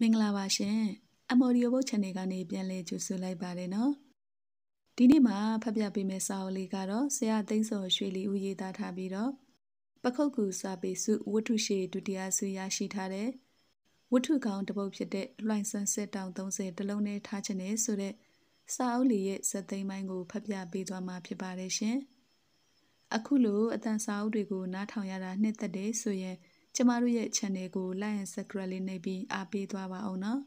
မင်္ဂလာပါရှင်။ Amodio Book Channel ကနေပြန်လည်ကြိုဆိုလိုက်ပါတယ်နော်။ဒီနေ့မှာဖတ်ပြပေးမယ့်စာအုပ်လေးကတော့ဆရာသိန်းစောရွှေလီဦးရေးသားထားပြီးတော့ပခုတ်ကူစာပေစုဝတ္ထုရှိဒုတိယစုရရှိထားတဲ့ဝတ္ထုကောင်းတစ်ပုဒ်ဖြစ်တဲ့လွှိုင်ဆွမ်းစစ်တောင်30တလုံးနဲ့ထားခြင်းနဲ့ဆိုတဲ့စာအုပ်လေးရဲ့စက်သိမ်းပိုင်းကိုဖတ်ပြပေးသွားမှာဖြစ်ပါတယ်ရှင်။အခုလိုအတန်စာအုပ်တွေကိုနားထောင်ရတာနှစ်သက်တယ်ဆိုရင်ကျမတို့ရဲ့ channel ကို like and subscribe လေးနှိပ်ပြီးအားပေးသွားပါအောင်နော်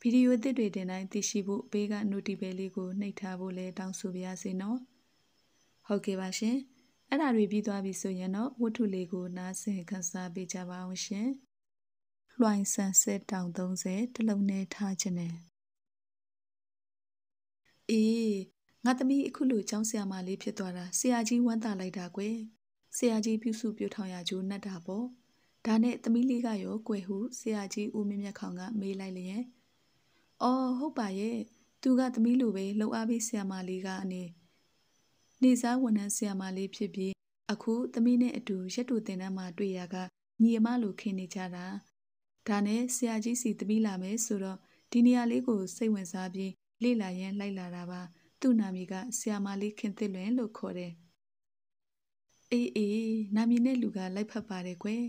ဗီဒီယိုသစ်တွေတင်တိုင်းသိရှိဖို့ဘေးက notify ဘယ်လေးကိုနှိပ်ထားဖို့လည်းတောင်းဆိုပါရစေနော် ဟုတ်ကဲ့ပါရှင်အဲ့ဒါတွေပြီးသွားပြီဆိုရင်တော့ဝတ္ထုလေးကိုနားဆင်ခန်းစားပေးကြပါအောင်ရှင်လွှိုင်းဆန်ဆက်တောင်30တလုံးနဲ့ထားခြင်းနဲ့အေးငါသမီးအခုလိုចောင်းဆရာမလေးဖြစ်သွားတာဆရာကြီးဝမ်းသာလိုက်တာကွယ်ဆရာကြီးပြုစုပြုထောင်ရကြိုးနှက်တာပေါ့ဒါနဲ့သမီးလေးကရောကွယ်ဟုဆရာကြီးဦးမြင့်မြတ်ခေါင်ကမေးလိုက်လျင်အော်ဟုတ်ပါရဲ့သူကသမီးလိုပဲလှုပ်အားပေးဆရာမလေးကအနေနေစားဝန်ထမ်းဆရာမလေးဖြစ်ပြီးအခုသမီးနဲ့အတူရက်တူတင်တန်းမှာတွေ့ရကညီအမလိုခင်နေကြတာဒါနဲ့ဆရာကြီးစီသမီးလာမယ်ဆိုတော့ဒီနေရာလေးကိုစိတ်ဝင်စားပြီးလေ့လာရင်းလိုက်လာတာပါသူ့နာမည်ကဆရာမလေးခင်သစ်လွင်လို့ခေါ်တယ်အေးအေးနာမည်နဲ့လူကလိုက်ဖတ်ပါတယ်ကွယ်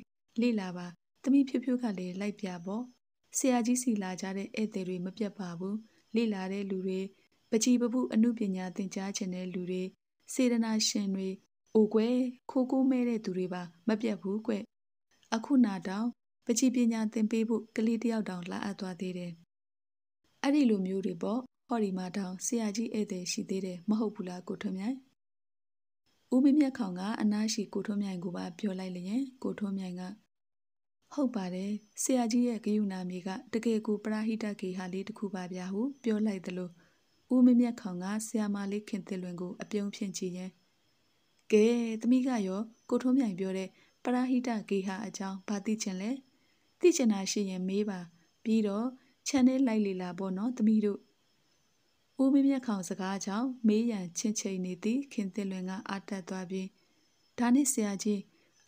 လေ့လာပါသမီးဖြူဖြူကလည်းလိုက်ပြပေါ့ဆရာကြီးစီလာကြတဲ့ဧည့်သည်တွေမပြတ်ပါဘူးလေ့လာတဲ့လူတွေပကြီပပုအမှုပညာသင်ကြားခြင်းတဲ့လူတွေစေတနာရှင်တွေအိုကွယ်ခိုးကိုးမဲတဲ့သူတွေပါမပြတ်ဘူးကွအခုနာတောင်ပကြီပညာသင်ပေးဖို့ကလေးတယောက်တောင်လာအပ်သွားသေးတယ်အဲ့ဒီလိုမျိုးတွေပေါ့ဟော်ဒီမှာတောင်ဆရာကြီးဧည့်သည်ရှိသေးတယ်မဟုတ်ဘူးလားကိုထွန်းမြိုင်ဦးမင်းမြတ်ခေါင်က အနားရှိကိုထွန်းမြိုင်ကိုပါပြောလိုက်လျင်ကိုထွန်းမြိုင်ကဟုတ်ပါတယ်ဆရာကြီးရဲ့ဂယုနာမီကတကယ်ကိုပရာဟိတဂေဟာလေးတစ်ခုပါဗျာဟုပြောလိုက်သလိုဦးမင်းမြတ်ခေါင်ကဆရာမလေးခင်သစ်လွင်ကိုအပြုံးဖြင့်ကြည်ရင်ကဲသမီးကရောကိုထွန်းမြိုင်ပြောတဲ့ပရာဟိတဂေဟာအကြောင်းဘာသိချင်လဲသိချင်တာရှိရင်မေးပါပြီးတော့ channel လိုက်လေလာပေါ့နော်သမီးတို့ဦးမင်းမြတ်ခေါင်စကားကြောင့်မေးရန်ချင်းချိန်နေသည့်ခင်တင်လွင်ကအာတက်သွားပြီးဒါနဲ့ဆရာကြီး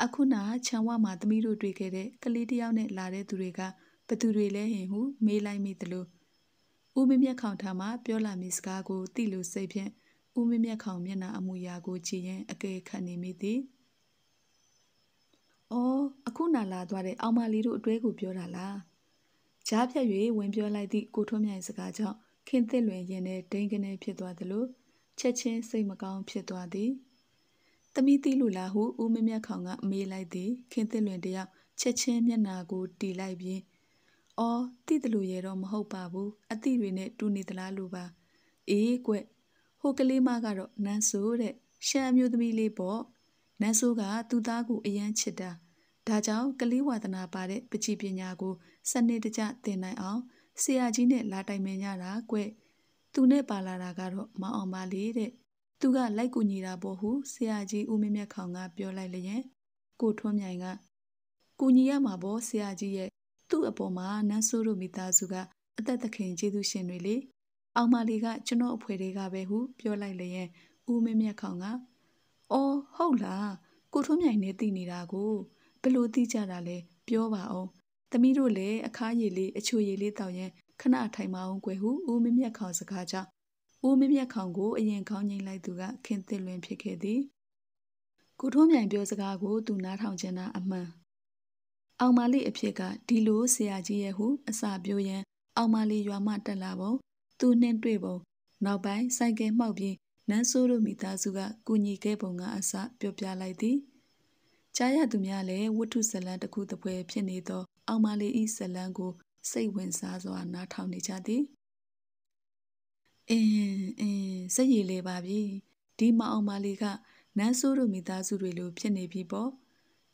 အခုနခြံဝမှာသမီးတို့တွေ့ခဲ့တဲ့ကလေးတယောက်နဲ့လာတဲ့သူတွေကဘသူတွေလဲဟင်ဟု မေးလိုက်မိသလိုဦးမင်းမြတ်ခေါင်ထာမှပြောလာမိစကားကိုသိလို့စိတ်ဖြင့်ဦးမင်းမြတ်ခေါင်မျက်နှာအမူအရာကိုကြည့်ရင်အကဲခတ်နေမိသည်။အော်အခုနာလာသွားတဲ့အောင်မလေးတို့အတွဲကိုပြောတာလား။ကြားဖြတ်၍ဝင်ပြောလိုက်သည့်ကိုထွန်းမြိုင်စကားကြောင့်ခင်းသစ်လွင်ရင်ထဲဒိန်းကနေဖြစ်သွားသလိုချက်ချင်းစိတ်မကောင်းဖြစ်သွားသည်သမီးသိလူလားဟုဦးမမျက်ခေါင်ကမေးလိုက်သည် ခင်းသစ်လွင်တယောက်ချက်ချင်းမျက်နာကိုတီလိုက်ပြီးအော်တိတလူရေတော့မဟုတ်ပါဘူးအတိတွေနဲ့တူနေသလားလို့ပါအေးကွဟိုကလေးမကတော့နန်းဆိုးတဲ့ရှမ်းအမျိုးသမီးလေးပေါ့နန်းဆိုးကသူ့သားကိုအယမ်းချစ်တာဒါကြောင့်ကလေးဝါသနာပါတဲ့ပချီပညာကိုစနစ်တကျသင်နိုင်အောင်ဆရာကြီးနဲ့လာတိုင်ပင်ကြတာကွ။သူနဲ့ပါလာတာကတော့မအောင်ပါလေတဲ့။သူကလိုက်ကူညီတာပေါ့ဟုဆရာကြီးဦးမင်းမြတ်ခေါင်က ပြောလိုက်လျင်ကိုထွန်းမြိုင်က ကူညီရမှာပေါ့ဆရာကြီးရဲ့သူ့အပေါ်မှာနန်းဆိုးတို့မိသားစုကအသက်သခင်ကျေးဇူးရှင်တွေလေ။အောင်မလီကကျွန်တော်အဖွဲတွေကပဲဟု ပြောလိုက်လျင်ဦးမင်းမြတ်ခေါင်ကအော်ဟုတ်လားကိုထွန်းမြိုင်နဲ့တည်နေတာကိုဘလို့သိကြတာလဲပြောပါအောင်သမီးတို့လည်းအခါရည်လေးအချိုရည်လေးတောက်ရင်ခဏထိုင်မအောင်ကွယ်ဟုဦးမမျက်ခေါင်စကားကြောင့်ဦးမမျက်ခေါင်ကိုအရင်ခေါင်းငိမ့်လိုက်သူကခင်သစ်လွင်ဖြစ်ခဲ့သည်ကိုထုံးမြိုင်ပြောစကားကို သူနားထောင်ချင်တာအမှန်အောင်မလေးအဖြစ်ကဒီလိုဆရာကြီးရဲ့ဟုအစာပြိုးရန်အောင်မလေးရွာမှတက်လာပုံသူနှင်းတွေ့ပုံနောက်ပိုင်းဆိုင်ကယ်မှောက်ပြီးနန်းဆိုးတို့မိသားစုကကူညီခဲ့ပုံက အစပြောပြလိုက်သည်ကြားရသူများလည်းဝတ္ထုဇလံတစ်ခုတစ်ပွဲဖြစ်နေသောအောင်မလေးဤဇလံကိုစိတ်ဝင်စားစွာနားထောင်နေကြသည်အင်းအင်းစက်ရည်လေးပါပြီဒီမအောင်မလေးကနန်းဆိုးတို့မိသားစုတွေလိုဖြစ်နေပြီပေါ့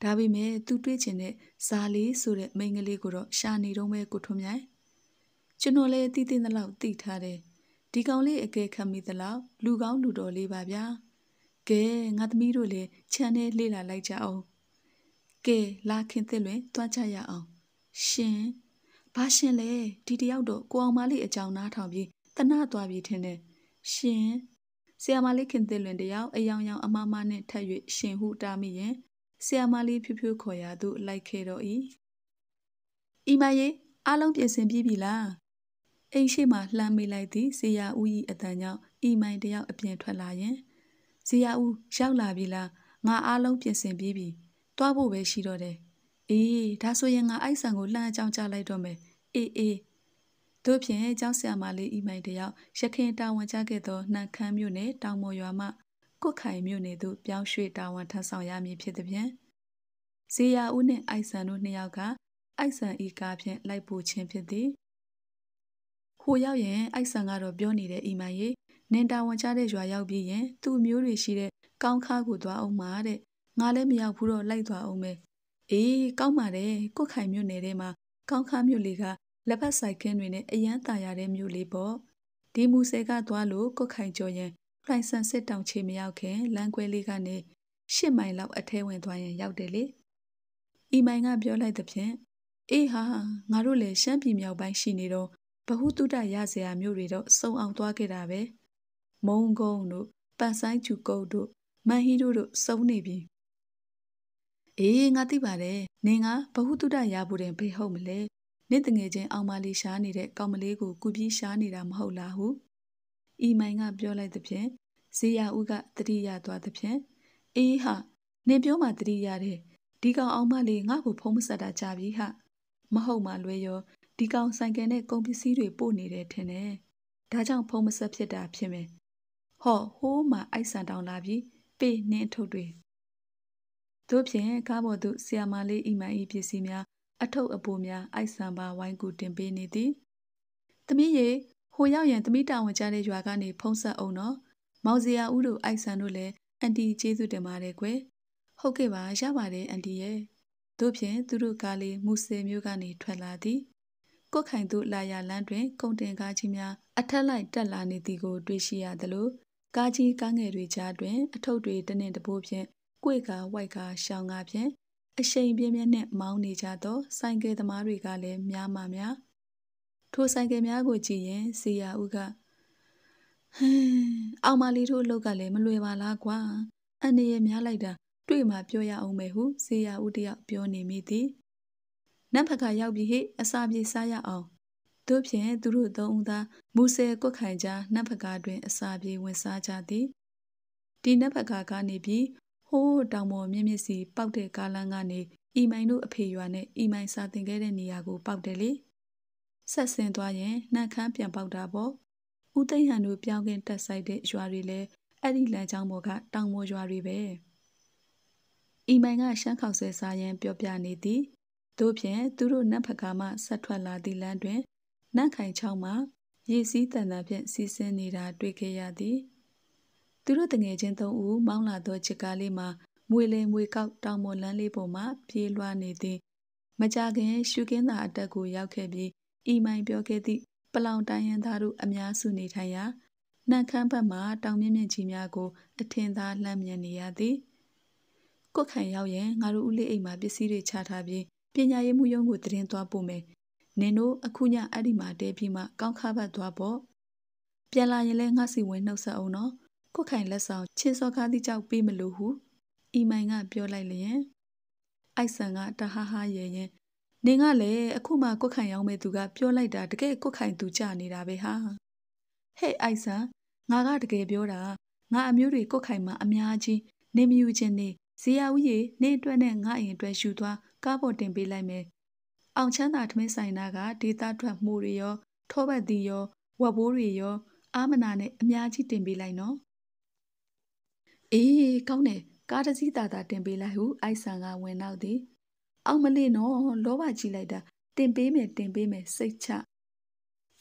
ဒါပေမဲ့သူတွေးချင်တဲ့ဇာလေးဆိုတဲ့မိန်းကလေးကိုတော့ရှာနေတော့ပဲကိုထွန်းမြိုင်ကျွန်တော်လည်းသိသိသလောက်သိထားတယ်ဒီကောင်လေးအကဲခံမိသလောက်လူကောင်းလူတော်လေးပါဗျာကဲငါသမီးတို့လည်းခြံထဲလေ့လာလိုက်ကြအောင်ကဲလာခင်သစ်လွင်သွားကြရအောင်ရှင်ဘာရှင်လဲဒီတယောက်တော့ကိုအောင်မလေးအကြောင်းနားထောင်ပြီးတနာသွားပြီးထင်တယ်ရှင်ဆရာမလေးခင်သစ်လွင်တယောက်အယောင်ယောင်အမမနဲ့ထပ်၍ရှင်ဟုတာမိရင်ဆရာမလေးဖြူဖြူခေါ်ရသူလိုက်ခဲ့တော့၏ဤမရေအားလုံးပြင်ဆင်ပြီးပြီလားအိမ်ရှိမှလှမ်းမိလိုက်သည့်ဇေယျဦး၏အတန်ကြောင့်ဤမိုင်တယောက်အပြင်ထွက်လာရင်ဇေယျဦးရောက်လာပြီလားငါအားလုံးပြင်ဆင်ပြီးပြီတွားဖို့ပဲရှိတော့တယ်အေးဒါဆိုရင်ငါအိုက်ဆန်ကိုလှမ်းအကြောင်းကြလိုက်တော့မယ်အေးအေးတို့ဖြင့်ကျောင်းဆရာမလေးဤမိုင်တယောက်ရခင်တာဝန်ကျခဲ့သောနှံခမ်းမြို့နယ်တောင်မော်ရွာမှကုတ်ခိုင်မြို့နယ်သို့ပြောင်းရွှေ့တာဝန်ထမ်းဆောင်ရမည်ဖြစ်သည်ဖြင့်ဇေယျဦးနှင့်အိုက်ဆန်တို့နှစ်ယောက်ကအိုက်ဆန်ဤကားဖြင့်လိုက်ပို့ခြင်းဖြစ်သည်ဟိုရောက်ရင်အိုက်ဆန်ကတော့ပြောနေတဲ့ဤမိုင်ရေနင်တာဝန်ကျတဲ့ရွာရောက်ပြီးရင် သူ့မျိုးတွေရှိတဲ့ကောင်းခါကိုသွားအောင်မှာတဲ့ငါလည်းမရောက်ဘူးတော့လိုက်သွားအောင်မယ်အေးကောင်းပါတယ်ကုတ်ခိုင်မြို့နယ်ထဲမှာကောင်းခါမြို့လေးကလက်ဖက်ဆိုင်ခင်းတွေနဲ့အရန်တာရတဲ့မြို့လေးပေါ့ဒီမူဆယ်ကသွားလို့ကုတ်ခိုင်ကျော်ရင်လှိုင်ဆန်စစ်တောင်ချေမရောက်ခင်လမ်းခွဲလေးကနေ၈မိုင်လောက်အထဲဝင်သွားရင်ရောက်တယ်လေအီမိုင်ကပြောလိုက်သဖြင့်အေးဟာငါတို့လည်းရှမ်းပြည်မြောက်ပိုင်းရှိနေတော့ဘဟုတုတရစရာမျိုးတွေတော့စုံအောင်သွားခဲ့တာပဲမုံကုန်းတို့ပန်ဆိုင်ကျူကုတ်တို့မန်ဟီတို့တို့စုံနေပြီအေးငါသိပါတယ်နင်ကဘဟုတုတရဖို့တင်ဖေးဟုတ်မလဲနင့်တငယ်ချင်းအောင်မလေးရှားနေတဲ့ကောင်မလေးကိုကူပြီးရှားနေတာမဟုတ်လားဟုအီမိုင်ကပြောလိုက်သဖြင့်ဇေယျဦးကတတိယသွားသဖြင့်အေးဟာနင်ပြောမှတတိယတဲ့ဒီကောင်အောင်မလေးငါ့ကိုဖုံးမဆက်တာကြပြီဟာမဟုတ်မှလွဲရောဒီကောင်ဆိုင်ကယ်နဲ့ကုန်ပစ္စည်းတွေပို့နေတယ်ထင်တယ်ဒါကြောင့်ဖုံးမဆက်ဖြစ်တာဖြစ်မယ်ဟော့ဟိုးမှအိုက်ဆန်တောင်းလာပြီးပေးနင်းထုတ်တွေတို့ဖြင့်ကားပေါ်သို့ဆီယမာလေးအိမန်၏ပစ္စည်းများအထုပ်အပိုးများအိုက်ဆံပါဝိုင်းကူတင်ပေးနေသည်သမီးရေဟိုရောက်ရင်သမီးတာဝန်ကျတဲ့ရွာကနေဖုံးဆက်အောင်နော် မောင်စရာဦးတို့အိုက်ဆံတို့လည်းအန်တီကျေးဇူးတင်ပါတယ်ကွယ်ဟုတ်ကဲ့ပါရပါတယ်အန်တီရဲ့တို့ဖြင့်သူတို့ကားလေးမူဆယ်မြို့ကနေထွက်လာသည်ကုတ်ခိုင်သို့လာရလမ်းတွင် ကုန်တင်ကားကြီးများအထက်လိုက်တက်လာနေသည်ကို တွေ့ရှိရသလိုကားကြီးကားငယ်တွေကြားတွင် အထုပ်တွေတနင်တပိုးဖြင့်ကွေ့ကာဝိုက်ကာရှောင်းကာဖြင့်အရှိန်ပြင်းပြင်းနဲ့မောင်းနေကြသောဆိုင်ကယ်သမားတွေကလည်းများမှများထိုဆိုင်ကယ်များကိုကြည့်ရင်ဇေယျဦးကဟင်းအောင်မလီတို့လောက်ကလည်းမလွယ်ပါလားကွာအန္တရာယ်များလိုက်တာတွေ့မှပြောရအောင်မယ်ဟုဇေယျဦးတယောက်ပြောနေမိသည်နတ်ဖကရောက်ပြီဟိအစာပြေစားရအောင်တို့ဖြင့်သူတို့သုံးဦးသားမူဆယ်ကွက်ခိုင်ကြားနတ်ဖကတွင်အစာပြေဝင်စားကြသည်ဒီနတ်ဖကကနေပြီးဟိုးတောင်ပေါ်မြင့်မြင့်စီပောက်တဲ့ကားလမ်းကနေအီမိုင်တို့အဖေရွာနဲ့အီမိုင်စာတင်ခဲ့တဲ့နေရာကိုပောက်တယ်လေဆက်ဆင်းသွားရင်နှက်ခမ်းပြန်ပောက်တာပေါ့ဦးသိမ့်ဟန်တို့ပြောင်းကင်းတက်ဆိုင်တဲ့ရွာတွေလည်းအဲ့ဒီလမ်းကြောင်းပေါ်ကတောင်ပေါ်ရွာတွေပဲအီမိုင်ကရှမ်းခေါက်ဆဲစားရန်ပြောပြနေသည်တို့ဖြင့်သူတို့နတ်ဖကာမှဆက်ထွက်လာသည့်လမ်းတွင်နတ်ခိုင်ချောင်းမှာရေစည်းတန်တာဖြင့်စီးဆင်းနေတာတွေ့ခဲ့ရသည်သူတို့တငယ်ချင်းသုံးဦးမောင်းလာသောချစ်ကားလေးမှာမွေလင်မွေကောက်တောင်မွန်လန်းလေးပေါ်မှာပြေးလွှားနေသည်မကြခင်ရှုကင်းသာအတက်ကို ရောက်ခဲ့ပြီးအီမိုင်ပြောခဲ့သည့်ပလောင်တိုင်းရန်သားတို့အများစုနေထိုင်ရာနှံခမ်းဘက်မှတောင်မြင့်မြင့်ကြီးများကို အထင်သာလှမ်းမြင်နေရသည်ကုတ်ခံရောက်ရင်ငါတို့ဦးလေးအိမ်မှာပစ္စည်းတွေချထားပြီးပညာရေးမှုရုံးကိုတည်င်းသွားပို့မယ်နင်တို့အခုညအဲ့ဒီမှာတဲပြီးမှကောင်းခါဘတ်သွားပေါ့ပြန်လာရင်လည်းငါစီဝင်နှုတ်ဆက်အောင်နော်ခုတ်ခိုင်လက်ဆောင်ချင်းစောကားသီးကြောက်ပေးမလို့ဟုအီမိုင်ကပြောလိုက်လျင်အိုက်ဆန်ကတဟားဟားရဲရင်နင်ကလည်းအခုမှကုတ်ခိုင်ရောက်မဲ့သူက ပြောလိုက်တာတကယ်ကုတ်ခိုင်သူကြနေတာပဲဟာဟဲ့အိုက်ဆန်ငါကတကယ်ပြောတာငါအမျိုးတွေကုတ်ခိုင်မှာအများကြီးနေမယူခြင်းနေဇေယျဦးရေနေအတွက်နဲ့ငါအိမ်အတွက်ယူသွားကားပေါ်တင်ပေးလိုက်မယ်အောင်ချမ်းသာထမင်းဆိုင်နာကဒေတာထွက်မှုတွေရောထောပတ်သီးရောဝက်ဘိုးတွေရော အာမနာနဲ့အများကြီးတင်ပေးလိုက်နော်အေးကောင်းတယ်ကားတစ်စီးသာသာတင်ပေးလိုက်ဟုအိုက်ဆန်ကဝင်နောက်သည်အောင်မလေးနော်လောဘကြီးလိုက်တာတင်ပေးမယ်တင်ပေးမယ်စိတ်ချ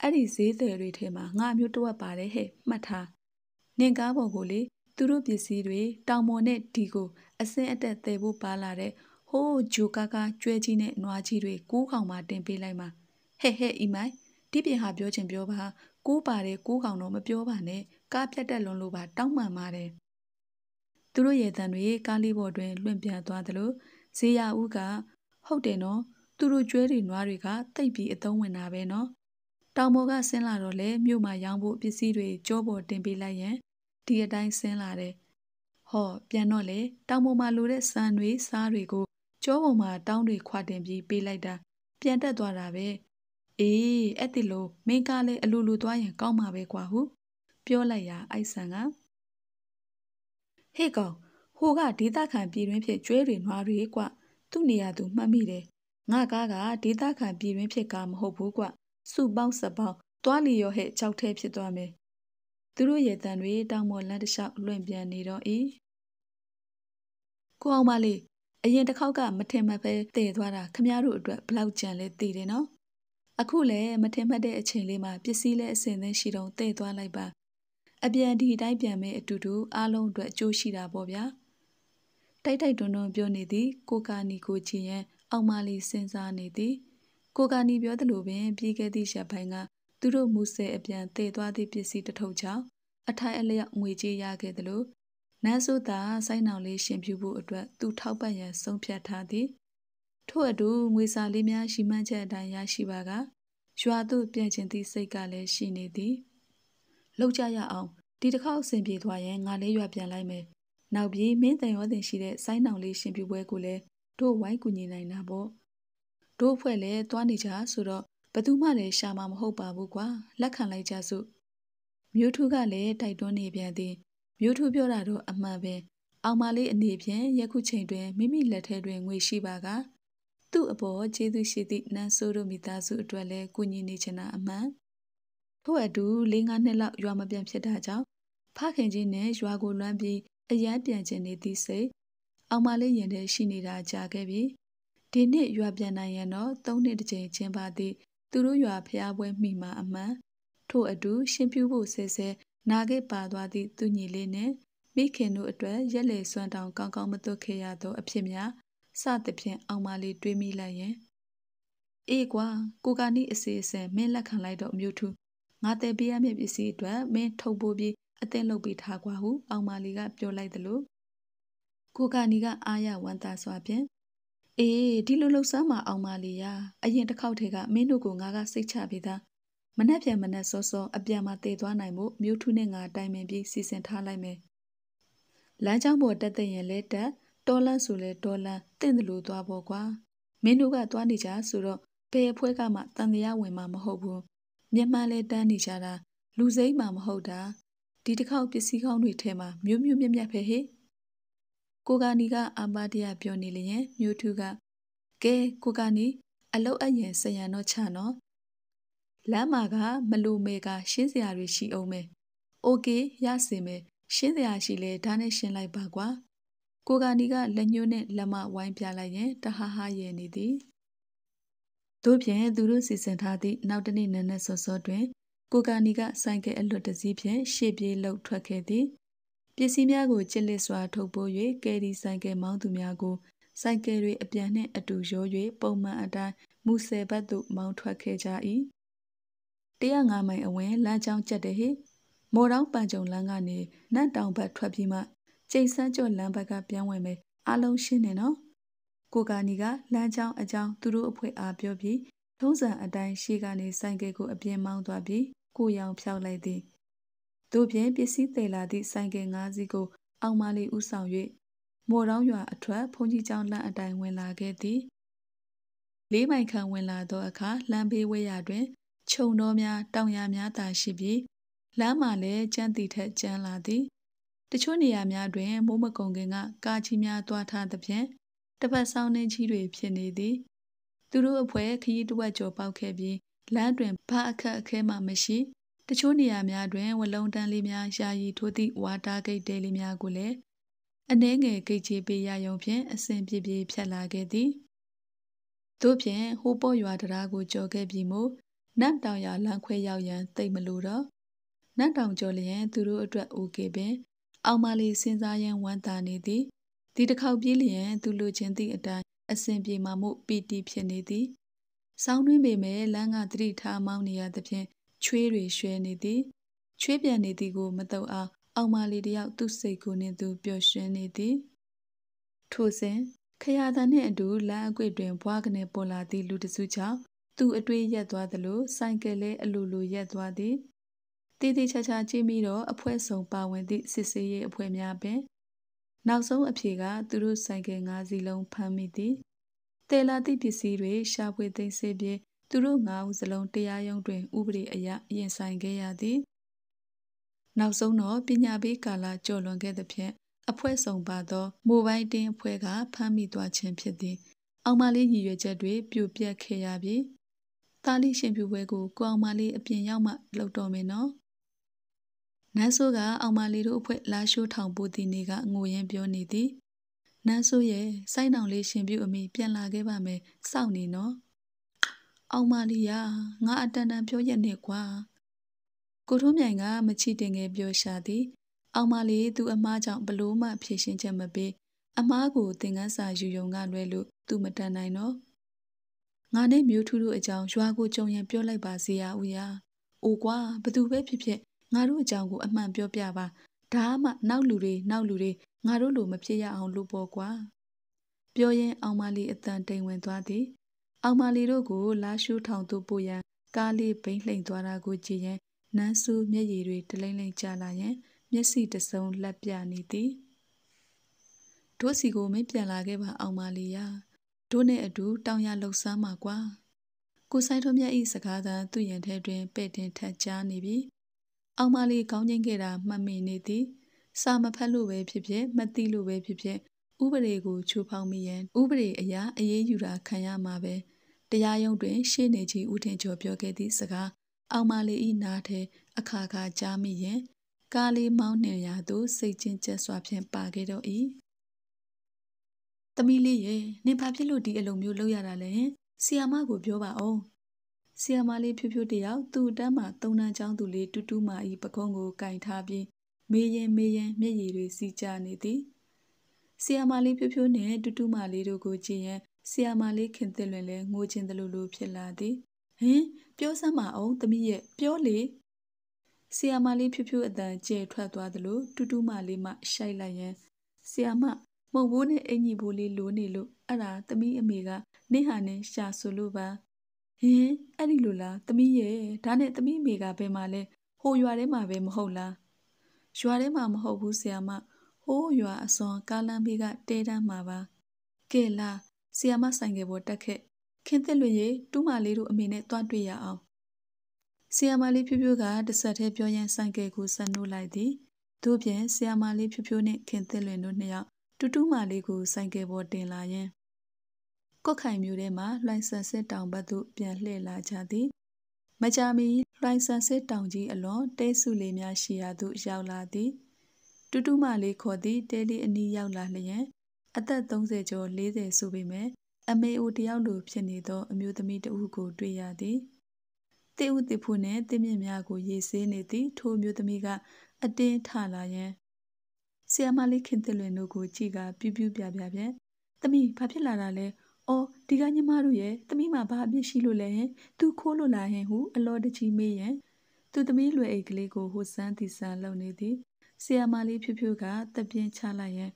အဲ့ဒီဈေးသည်တွေထဲမှာငါမျိုးတစ်ဝက်ပါတယ်ဟဲ့မှတ်ထားနင်ကားပေါ်ကိုလေသူတို့ပစ္စည်းတွေတောင်ပေါ်နဲ့ဒီကိုအစင်းအတက်သေးဖို့ပါလာတဲ့ဟိုးဂျိုကာကာကျွဲကြီးနဲ့နွားကြီးတွေကိုးကောင်မှာတင်ပေးလိုက်မှာဟဲ့ဟဲ့အီမိုင်ဒီပြင်ဟာပြောချင်ပြောပါကိုးပါတယ်ကိုးကောင်တော့မပြောပါနဲ့ကားပြတ်တက်လွန်လို့ပါတောင်းပန်ပါတယ်သူတို့ရဲ့တန်တွေကားလေးပေါ်တွင်လွင့်ပြန်သွားသလိုဇေယျဦးက ဟုတ်တယ်နော်သူတို့ကျွဲတွေနွားတွေကတိတ်ပြီးအသုံးဝင်တာပဲနော်တောင်ပေါ်ကဆင်းလာတော့လေမြို့မှာရောင်းဖို့ပစ္စည်းတွေကြောပေါ်တင်ပေးလိုက်ရင်ဒီအတိုင်းဆင်းလာတယ်ဟောပြန်တော့လေတောင်ပေါ်မှာလိုတဲ့ဆန်တွေစားတွေကိုကြောပေါ်မှာတောင်းတွေခွာတင်ပြီးပေးလိုက်တာပြန်တက်သွားတာပဲအေးအဲ့ဒီလိုမင်းကလည်းအလိုလိုသွားရင်ကောင်းမှာပဲကွာဟုပြောလိုက်ရာအိုက်ဆန်ကဟေ့ကောင်ဟိုကဒေသခံပြည်တွင်းဖြစ်ကျွဲတွေနွားတွေကွသူ့နေရာသူမှတ်မိတယ်ငါကားကဒေသခံပြည်တွင်းဖြစ်ကားမဟုတ်ဘူးကွစုပေါင်းစပေါင်းသွားလီရောဟဲ့ကြောက်ထဲဖြစ်သွားမယ်သူတို့ရဲ့တန်တွေတောင်မော်လမ်းတစ်လျှောက်လွင့်ပြန်နေတော့ဤကိုအောင်မလေးအရင်တစ်ခေါက်ကမထင်မှတ်ပဲတည်သွားတာခမရတို့အတွက်ဘလောက်ကြံလဲတည်တယ်နော်အခုလည်းမထင်မှတ်တဲ့အချိန်လေးမှာပစ္စည်းလဲအစင်သင်းရှိတုံးတည်သွားလိုက်ပါအပြန်ဒီတိုက်ပြန်မဲ့အတူတူအားလုံးအတွက်အကျိုးရှိတာပေါ့ဗျာတိုက်တိုက်တွန်းတွန်းပြောနေသည်ကိုကာနီကိုချင်ရန် အောင်မလီစဉ်းစားနေသည်ကိုကာနီပြောသလိုပင် ပြီးခဲ့သည့်ရက်ပိုင်းကသူတို့မူဆယ်အပြန်တည်သွားသည့်ပစ္စည်းတထုပ်ချောင်းအထိုင်အလျောက်ငွေကြေးရခဲ့သလိုနန်းစုသာစိုင်းနောင်လေးရှင်ပြူဖို့အတွက်သူထောက်ပံ့ရန်ဆုံးဖြတ်ထားသည်ထို့အတူငွေစာလေးများရှိမှန်းချက်အတိုင်းရရှိပါက ရွာသို့ပြန်ကျင်သည့်စိတ်ကလည်းရှိနေသည်လောက်ကြရအောင်ဒီတစ်ခေါက်အဆင်ပြေသွားရင်ငါလဲရွာပြန်လိုက်မယ်နောက်ပြီးမင်းတန်ရောတင်ရှိတဲ့စိုင်းအောင်လေးရှင်ပြပွဲကိုလည်းတို့ဝိုင်းကူညီနိုင်တာပေါ့တို့အဖွဲ့လည်းတွားနေကြဆိုတော့ဘသူမှလည်းရှာမှာမဟုတ်ပါဘူးကွာလက်ခံလိုက်ကြစို့မြို့ထုကလည်းတိုက်တွန်းနေပြန်သည်မြို့ထုပြောတာတော့အမှန်ပဲအောင်မလေးအနေဖြင့်ယခုချိန်တွင်မိမိလက်ထဲတွင်ငွေရှိပါကသူ့အပေါ်ကျေးဇူးရှိသည့်နန်းဆိုးတို့မိသားစုအတွက်လည်းကူညီနေချင်တာအမှန်ထို့အတူ၄၅နှစ်လောက်ရွာမပြန်ဖြစ်တာကြောင့်ဖခင်ကြီးနဲ့ရွာကိုလွမ်းပြီးအရန်ပြန်ကျင်နေသည့်စိတ်အောင်မလေးရင်ထဲရှိနေတာကြာခဲ့ပြီဒီနှစ်ရွာပြန်နိုင်ရန်တော့၃နှစ်တစ်ကြိမ်ကျင်းပသည့်သူတို့ရွာဖျားပွဲမိမှာအမှန်ထို့အတူရှင်ပြူဖို့ဆဲဆဲနာခဲ့ပါသွားသည့်သူညီလေးနှင့်မိခင်တို့အတွက်ရက်လေစွမ်းတောင်ကောင်းကောင်းမသွတ်ခဲ့ရသောအဖြစ်များစသဖြင့်အောင်မလေးတွေးမိလိုက်ရင်အေးကွာကိုကနီအစီအစဉ်မင်းလက်ခံလိုက်တော့မြို့ထူးငါတယ်ပေးရမယ့်ပစ္စည်းအတွက်မင်းထုတ်ပိုးပြီးအသင့်လုပ်ပေးထားကွာဟုအောင်မာလီကပြောလိုက်သလိုကိုကနီက အာရဝန်တာစွာဖြင့်အေးဒီလိုလှုပ်ရှားမှာအောင်မာလီယာအရင်တစ်ခေါက်တည်းကမင်းတို့ကိုငါကစိတ်ချပြီးသားမနှက်ပြန်မနှက်စောစောအပြန်မှာတည်သွားနိုင်မှုမြို့ထုနဲ့ငါတိုင်ပင်ပြီးစီစဉ်ထားလိုက်မယ်လမ်းကြောင်းပေါ်တက်တဲ့ရင်လဲတက်တော်လန့်ဆိုလဲတော်လန့်တင့်တယ်လို့သွားပေါ်ကွာမင်းတို့ကသွားနေကြဆိုတော့ဘယ်အဖွဲ့ကမှတန်တရားဝင်မှာမဟုတ်ဘူးမျက်မှန်းလဲတန်းနေကြတာလူစိမ့်မှမဟုတ်တာဒီတစ်ခေါက်ပစ္စည်းကောင်းတွေထဲမှာမြို့မြို့မြက်မြက်ပဲဟေ့ကိုကနီကအာမတရပြောနေလျင်မြို့ထူကကဲကိုကနီအလုတ်အယင်ဆရံတော့ချနော်လမ်းမှာကမလူမေကရှင်းစရာတွေရှိအောင်မယ်။ Okay ရစင်မယ်။ရှင်းစရာရှိလဲဒါနဲ့ရှင်းလိုက်ပါကွာ။ကိုကနီကလက်ညှိုးနဲ့လက်မဝိုင်းပြလိုက်ရင်တဟားဟားရဲနေသည်။တို့ဖြင့်သူတို့စီစဉ်ထားသည့်နောက်တနေ့နံနက်စောစောတွင် ကိုကာနီကဆိုင်ကယ်အလွတ်တစီးဖြင့်ရှေ့ပြေးလှုပ်ထွက်ခဲ့သည်ပစ္စည်းများကိုချစ်လစ်စွာထုတ်ပိုး၍ကယ်ရီဆိုင်ကယ်မောင်းသူများကိုဆိုင်ကယ်တွေအပြန်နှင့်အတူရိုး၍ပုံမှန်အတိုင်းမူဆယ်ဘက်သို့မောင်းထွက်ခဲ့ကြ၏105မိုင်အဝင်းလမ်းကြောင်းကျက်တယ်ဟိမော်တောင်ပန်ကြုံလမ်းကနေနတ်တောင်ဘက်ထွက်ပြီးမှကျိန်ဆန်းကျော်လမ်းဘက်ကပြန်ဝင်မယ်အားလုံးရှင်းနေနော်ကိုကာနီကလမ်းကြောင်းအကြောင်းသူတို့အဖွဲ့အားပြောပြီးထုံးစံအတိုင်းရှေ့ကနေဆိုင်ကယ်ကို အပြင်မောင်းသွားပြီးကိုရောင်ဖြောက်လိုက်သည်တို့ဖြင့်ပစ္စည်းသေးလာသည့်ဆိုင်ကယ်၅စီးကို အောင်မလီဦးဆောင်၍မော်ရောင်းရွာအထွက်ဘုံကြီးကျောင်းလမ်းအတိုင်းဝင်လာခဲ့သည်လေးမိုင်ခန့်ဝင်လာသောအခါလမ်းဘေးဝဲရတွင်ခြုံတော်များတောင်ရများသာရှိပြီး လမ်းမှာလည်းကြမ်းတီထက်ကြမ်းလာသည်တချို့နေရာများတွင် မိုးမကုံခင်ကကားကြီးများသွားထားသဖြင့်တပတ်ဆောင်နေကြီးတွေဖြစ်နေသည်သူတို့အဖွဲခရီးတဝက်ကျော်ပေါက်ခဲ့ပြီးလမ်းတွင်ဘာအခက်အခဲမှမရှိ တချို့နေရာများတွင် ဝလုံးတန်းလေးများယာယီထိုးသည့်ဝါတာဂိတ်တဲလေးများကိုလည်းအနှဲငယ်ဂိတ်ချေးပေးရယုံဖြင့်အစဉ်ပြေပြေဖြတ်လာခဲ့သည်တို့ဖြင့်ဟိုးပေါ်ရွာတရားကိုကြော်ခဲ့ပြီးမို့နတ်တောင်ရလမ်းခွဲရောက်ရန်တိတ်မလို့တော့နတ်တောင်ကျော်လျင်သူတို့အတွက် OK ပင်အောင်မလီစဉ်းစားရန်ဝမ်းသာနေသည်ဒီတစ်ခေါက်ပြေးလျင် သူလူချင်းသည့်အတိုင်းအစဉ်ပြေမှာမှုပီတိဖြစ်နေသည်။စောင်းတွင်းပေမဲ့လမ်းကသတိထားမောင်းနေရသဖြင့်ချွေးတွေရွှဲနေသည်။ချွေးပြန်နေသည်ကို မတုံအောင်အောင်မလေးတယောက်သူ့စိတ်ကိုနှင်သူပျော်ရွှင်နေသည်။ထို့စဉ်ခရသာနှင့်အတူလမ်းအကွေ့တွင်ဘွားကနေပေါ်လာသည့်လူတစုကြောင့်သူအတွေ့ရက်သွားသလိုဆိုင်ကယ်လည်းအလိုလိုရက်သွားသည်။တည်တည်ချာချာကြည့်ပြီးတော့အဖွဲ့ဆောင်ပါဝင်သည့်စစ်စေးရေးအဖွဲ့များပင်နောက်ဆုံးအဖြေက သူတို့ဆိုင်ကယ်၅စီးလုံးဖမ်းမိသည်တယ်လာသည့်ပစ္စည်းတွေရှာဖွေသိမ်းဆည်းပြီးသူတို့၅ဦးစလုံးတရားရုံးတွင်ဥပဒေအရရင်ဆိုင်ခဲ့ရသည်နောက်ဆုံးတော့ပညာပေးကာလကျော်လွန်ခဲ့သဖြင့်အဖွဲ့ဆောင်ပါသော မိုဘိုင်းတင်းအဖွဲ့ကဖမ်းမိသွားခြင်းဖြစ်သည်အောင်မလေးရည်ရွယ်ချက်တွေပြိုပြက်ခဲ့ရပြီးတာလီရှင်ပြူပွဲကိုကိုအောင်မလေးအပြင်ရောက်မှလှုပ်တော်မယ်နော်နန်းဆိုးကအောင်မလီတို့အဖွဲ့လာရှိုးထောင်ပိုတီနေကငိုရင်းပြောနေသည်နန်းဆိုးရဲ့စိုက်တောင်လေးရှင်ပြုအမိပြန်လာခဲ့ပါမယ်စောင့်နေနော်အောင်မလီယာငါအတန်တန်ပြောရက်နေကွာကိုထုံးမြိုင်ကမချီတင်ငယ်ပြောရှာသည် အောင်မလီသူအမားကြောင့်ဘလို့မှဖြည့်ရှင်းချက်မပေး အမားကို သင်္ကန်းစာယူယုံကလွဲလို့သူမတန်နိုင်တော့ငါနဲ့မျိုးထူးတို့အကြောင်းရွာကိုကြုံရန်ပြောလိုက်ပါစေရဦးယာအိုကွာဘသူပဲဖြစ်ဖြစ်ငါတို့အကြောင်းကိုအမှန်ပြောပြပါဒါမှနောက်လူတွေနောက်လူတွေငါတို့လိုမဖြစ်ရအောင်လို့ပေါ့ကွာပြောရင်အောင်မလီအတန်တိမ်ဝင်သွားသည် အောင်မလီတို့ကို လာရှိုးထောင်သို့ပို့ရန်ကားလေးဘိမ့်လှိမ့်သွားတာကိုကြည့်ရင်နန်းစုမျက်ရည်တွေတလိမ့်လိမ့်ကျလာရင်မျက်စိတစုံလက်ပြနေသည်တို့စီကိုမင်းပြန်လာခဲ့ပါ အောင်မလီယာတို့နဲ့အတူတောင်ရလှုပ်ရှားမှာကွာကိုဆိုင်ထွန်းမြတ်ဤစကားသာသူ့ရင်ထဲတွင်ပဲ့တင်ထက်ကြားနေပြီးအောင်မလေးခေါင်းငိမ့်ခဲ့တာမှတ်မိနေသည်စာမဖတ်လို့ပဲဖြစ်ဖြစ်မသိလို့ပဲဖြစ်ဖြစ်ဥပဒေကိုချိုးဖောက်မိရန်ဥပဒေအရာအရေးယူတာခံရမှာပဲတရားရုံးတွင် ရှေ့နေကြီးဦးထင်ကျော်ပြောခဲ့သည့်စကားအောင်မလေး၏နားထဲအခါခါကြားမိရင်ကားလေးမောင်းနှင်ရာသို့စိတ်ချင်းကျက်စွာဖြင့်ပါခဲ့တော့၏တမီးလေးရဲ့နင်ဘာဖြစ်လို့ဒီအလုံမျိုးလုပ်ရတာလဲဆီယာမကိုပြောပါအောင်ဆီယမလေးဖြူဖြူတယောက်သူ့တန်းမှာသုံးနှန်းချောင်းသူလေးတူးတူးမာဤပကုံးကိုကင်ထားပြီးမေးရင်မေးရင်မျက်ရည်တွေစီးကျနေသည်ဆီယမလေးဖြူဖြူနဲ့တူးတူးမာလေးတို့ကိုကြည့်ရင်ဆီယမလေးခင်သစ်လွင်လဲငိုချင်းတလူလူဖြစ်လာသည်ဟင်ပြောစမ်းပါအောင်သမီးရဲ့ပြောလေဆီယမလေးဖြူဖြူအတန်ကျဲထွက်သွားသလိုတူတူမလေးမှရှိုက်လိုက်ရင်ဆီယမမုံဘိုးနဲ့အင်ကြီးဘိုးလေးလိုနေလို့အဲ့ဒါသမီးအမေက နေ့ဟာနဲ့ရှာဆိုလို့ပါဟင်အဲ့ဒီလိုလားသမီးရဲ့ဒါနဲ့သမီးမေကဘယ်မှာလဲဟိုရွာထဲမှာပဲမဟုတ်လားရွာထဲမှာမဟုတ်ဘူးဆရာမဟိုးရွာအစွန်ကားလမ်းဘေးကတဲတန်းမှာပါကဲလားဆရာမဆိုင်ကယ်ပေါ်တက်ခဲ့ခင်သစ်လွင်ရေတူးမလေးတို့အမေနဲ့တွားတွေ့ရအောင်ဆီယမလေးဖြူဖြူကတဆက်တည်းပြောရန်ဆိုင်ကယ်ကိုဆက်နှိုးလိုက်သည်သို့ပြင်ဆီယမလေးဖြူဖြူနှင့်ခင်သစ်လွင်တို့နှစ်ယောက်တူတူမလေးကိုဆိုင်ကယ်ပေါ်တင်လာရင်းကုတ်ခိုင်မြို့ထဲမှလွိုင်ဆန်စစ်တောင်ဘက်သို့ပြန်လှည့်လာကြသည် မကြာမီလွိုင်ဆန်စစ်တောင်ကြီးအလွန်တဲစုလေးများရှိရာသို့ရောက်လာသည် တူတူမလေးခေါ်သည့်တဲလေးအနီးရောက်လာလျင်အသက်30ကျော်40ဆိုပေမဲ့အမေအိုတယောက်လိုဖြစ်နေသောအမျိုးသမီးတဦးကိုတွေ့ရသည်တေဦးတေဖို့နှင့်တင်းမြင့်များကို ရေဆေးနေသည့်ထိုမျိုးသမီးက အတင်းထလာရန်ဆီယမလေးခင်တလွင်တို့ကိုကြည်ကပြူးပြူးပြပြပြန်တမီးဘာဖြစ်လာတာလဲ။အော်ဒီကညီမတို့ရဲ့သမီးမှာဘာအပြစ်ရှိလို့လဲဟင်။သူခိုးလို့လားဟင်ဟုအလောတကြီးမေးရန်သူသမီးလွယ်အိတ်ကလေးကိုဟိုဆန်းတီဆန်းလုံနေသည်။ဆီယာမလေးဖြူဖြူကတပြင်းချလိုက်ရန်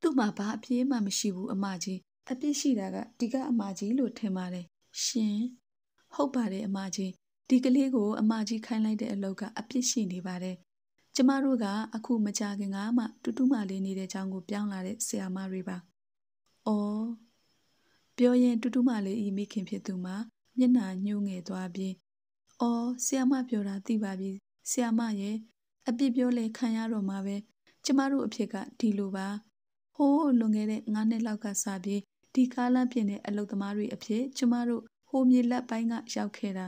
သူ့မှာဘာအပြစ်မှမရှိဘူးအမကြီး။အပြစ်ရှိတာကဒီကအမကြီးလို့ထင်ပါတယ်။ရှင်။ဟုတ်ပါတယ်အမကြီး။ဒီကလေးကို အမကြီးခိုင်းလိုက်တဲ့အလုပ်ကအပြစ်ရှိနေပါတယ်။ကျမတို့ကအခုမကြခင်ကမှ တူတူမလေးနေတဲ့ကြောင်းကိုပြောင်းလာတဲ့ဆီယာမတွေပါ။အော်ပြောရင်တူတူမလေးဤမိခင်ဖြစ်သူမှာမျက်နှာညှိုးငယ်သွားပြီး"အော်ဆီယမပြောတာသိပါပြီဆီယမရဲ့အပြစ်ပြောလဲခံရတော့မှာပဲကျမတို့အဖြစ်ကဒီလိုပါ"ဟိုးလွန်ခဲ့တဲ့9နှစ်လောက်ကစပြီးဒီကားလမ်းပြင်တဲ့အလုပ်သမားတွေအဖြစ်ကျမတို့ဟိုမြေလက်ပိုင်းကရောက်ခဲ့တာ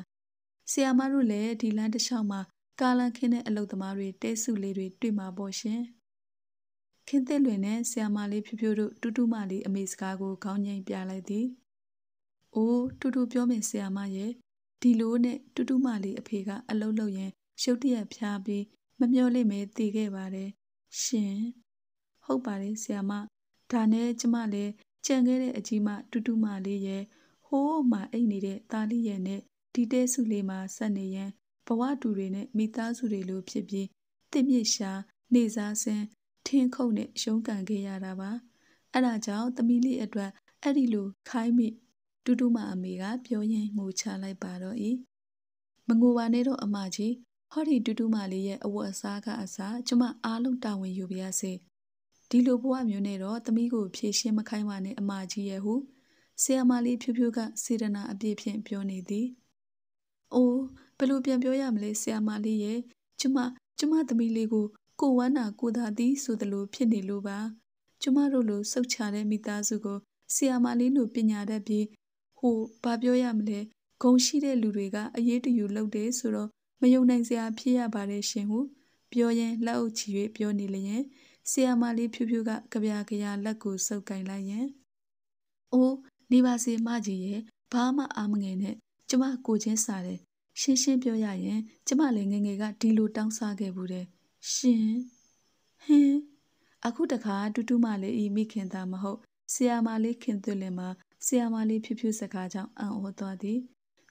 ဆီယမတို့လည်းဒီလမ်းတစ်လျှောက်မှာကားလမ်းခင်းတဲ့အလုပ်သမားတွေတဲစုလေးတွေတွေ့မှာပေါ့ရှင်။ခင်းသစ်လွင်နဲ့ဆရာမလေးဖြူဖြူတို့တူတူမလေးအမေစကားကိုခေါင်းငိမ့်ပြလိုက်သည်။အိုးတူတူပြောမယ်ဆရာမရဲ့ဒီလိုနဲ့တူတူမလေးအဖေကအလုံးလုံးရင်ရှုပ်တရက်ဖျားပြီးမမျောလိမ့်မယ်တည်ခဲ့ပါတယ်။ရှင်ဟုတ်ပါတယ်ဆရာမဒါနဲ့ကျမလည်းကြံခဲ့တဲ့အကြီးမတူတူမလေးရဲ့ဟိုးမှအိတ်နေတဲ့တာလိရဲ့နဲ့ဒီတဲစုလေးမှာဆက်နေရန်ဘဝတူတွေနဲ့မိသားစုတွေလိုဖြစ်ပြီးတင့်မြင့်ရှာ နေစားစင်းထင်းခုတ်နဲ့ရုန်းကန်ခဲ့ရတာပါ။အဲဒါကြောင့်သမီးလေးအတွက်အဲ့ဒီလိုခိုင်းမိတူတူမအမေကပြောရင်းငိုချလိုက်ပါတော့၏မငိုပါနဲ့တော့အမကြီးဟောဒီတူတူမလေးရဲ့အဝတ်အစားကအစားကျမအားလုံးတာဝန်ယူပါရစေဒီလိုဘဝမျိုးနဲ့တော့သမီးကိုဖြည့်ရှင်းမခိုင်းပါနဲ့အမကြီးရဲ့ဟုဆီယာမလေးဖြူဖြူကစေတနာအပြည့်ဖြင့်ပြောနေသည်အိုးဘလို့ပြန်ပြောရမလဲဆီယာမလေးရဲ့ကျမကျမသမီးလေးကိုကိုဝမ်းနာကိုသာသည်ဆိုသလို ဖြစ်နေလို့ပါကျမတို့လိုစုတ်ချတဲ့မိသားစုကိုဆီယာမာလေးလိုပညာတတ်ပြီးဟိုဘာပြောရမလဲဂုံရှိတဲ့လူတွေကအရေးတယူလုပ်တယ်ဆိုတော့မယုံနိုင်စရာဖြစ်ရပါတယ်ရှင်ဟုပြောရင်လက်အုပ်ချီ၍ပြောနေလျင်ဆီယာမာလေးဖြူဖြူကကြပြကြရလက်ကိုစုပ်ကင်လိုက်ရင်အိုးနေပါစေမကြီးရဲ့ဘာမှအာမငယ်နဲ့ကျမကိုချင်းစားတယ်ရှင်းရှင်းပြောရရင်ကျမလည်းငငယ်ကဒီလိုတောင်းစားခဲ့ဘူးတဲ့ရှင်ဟင်းအခုတခါတူတူမလေးဤမိခင်သာမဟုတ်ဆရာမလေးခင်သွလင်မှာဆရာမလေးဖြူဖြူစကားကြောင့်အံ့ဩသွားသည်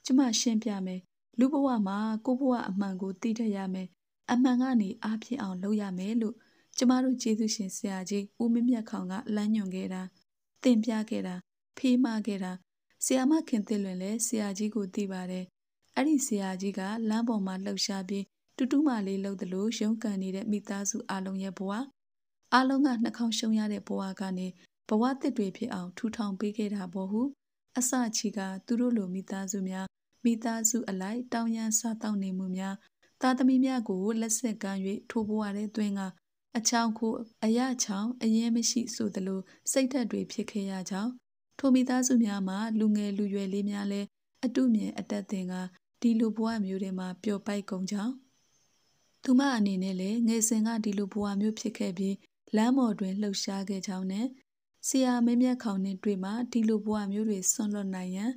ကျမရှင်းပြမယ်လူဘဝမှာကိုဘဝအမှန်ကို သိတတ်ရမယ်အမှန်ကနေအားဖြစ်အောင်လုပ်ရမယ်လို့ကျမတို့ကျေးဇူးရှင်ဆရာကြီးဦးမင်းမြတ်ခေါင်ကလမ်းညွှန်ခဲ့တာသင်ပြခဲ့တာဖေးမခဲ့တာဆရာမခင်သစ်လွင်လည်းဆရာကြီးကိုသိပါတယ်အဲ့ဒီဆရာကြီးကလမ်းပေါ်မှာလှုပ်ရှားပြီးတူတူမလေးလှုပ်သလိုရုန်းကန်နေတဲ့မိသားစုအလုံးရဲ့ဘဝအလုံးကနှာခေါင်းရှုံရတဲ့ဘဝကနေဘဝသစ်တွေဖြစ်အောင်ထူထောင်ပေးခဲ့တာပေါ့ဟုအစချီကသူတို့လိုမိသားစုများမိသားစုအလိုက်တောင်းရန်စားတောင်းနေမှုများသားသမီးများကိုလက်ဆက်ကမ်း၍ထိုးပွားတဲ့အတွင်းကအချောင်ခိုအရချောင်အရင်မရှိဆိုသလိုစိတ်ဓာတ်တွေဖြစ်ခဲ့ရကြောင်းထိုမိသားစုများမှာလူငယ်လူရွယ်လေးများလည်းအတုမြင်အတက်သင်ကဒီလိုဘဝမျိုးတွေမှာပျော်ပိုက်ကုန်ကြောင်းသူမအနေနဲ့လည်းငယ်စဉ်ကဒီလိုဘဝမျိုးဖြစ်ခဲ့ပြီးလမ်းပေါ်တွင်လှုပ်ရှားခဲ့ကြောင်းနဲ့ဆရာမင်းမြတ်ခေါင်နှင့်တွေ့မှဒီလိုဘဝမျိုးတွေဆွန့်လွတ်နိုင်ရန်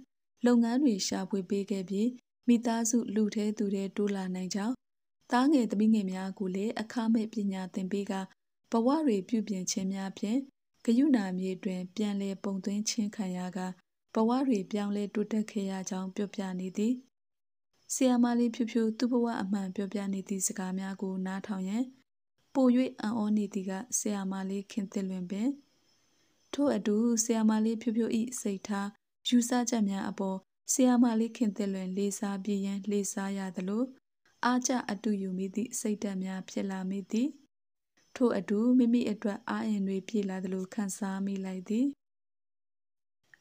လုပ်ငန်းတွေရှာဖွေပေးခဲ့ပြီးမိသားစုလူထဲသူထဲတိုးလာနိုင်ကြောင်းတားငယ်သမီးငယ်များကိုလည်းအခမဲ့ပညာသင်ပေးကဘဝတွေပြုပြင်ခြင်းများဖြင့်ဂယုဏမြေတွင် ပြန်လည်ပုံသွင်းခြင်းခံရကဘဝတွေပြောင်းလဲတိုးတက်ခဲ့ရကြောင်းပြောပြနေသည်ဆီယာမလေးဖြူဖြူသူ့ဘဝအမှန်ပြောပြနေသည့်စကားများကိုနားထောင်ရန်ပို၍အံ့ဩနေသည်ကဆီယာမလေးခင်သစ်လွင်ပင် ထို့အတူဆီယာမလေးဖြူဖြူ၏စိတ်ထားယူဆချက်များအပေါ်ဆီယာမလေးခင်သစ်လွင်လေးစားပြင်းရန်လေးစားရသလိုအားကြအတူယူမိသည့်စိတ်ဓာတ်များဖြစ်လာမိသည် ထို့အတူမိမိအတွက်အာရုံတွေပြေလာသလိုခံစားမိလိုက်သည်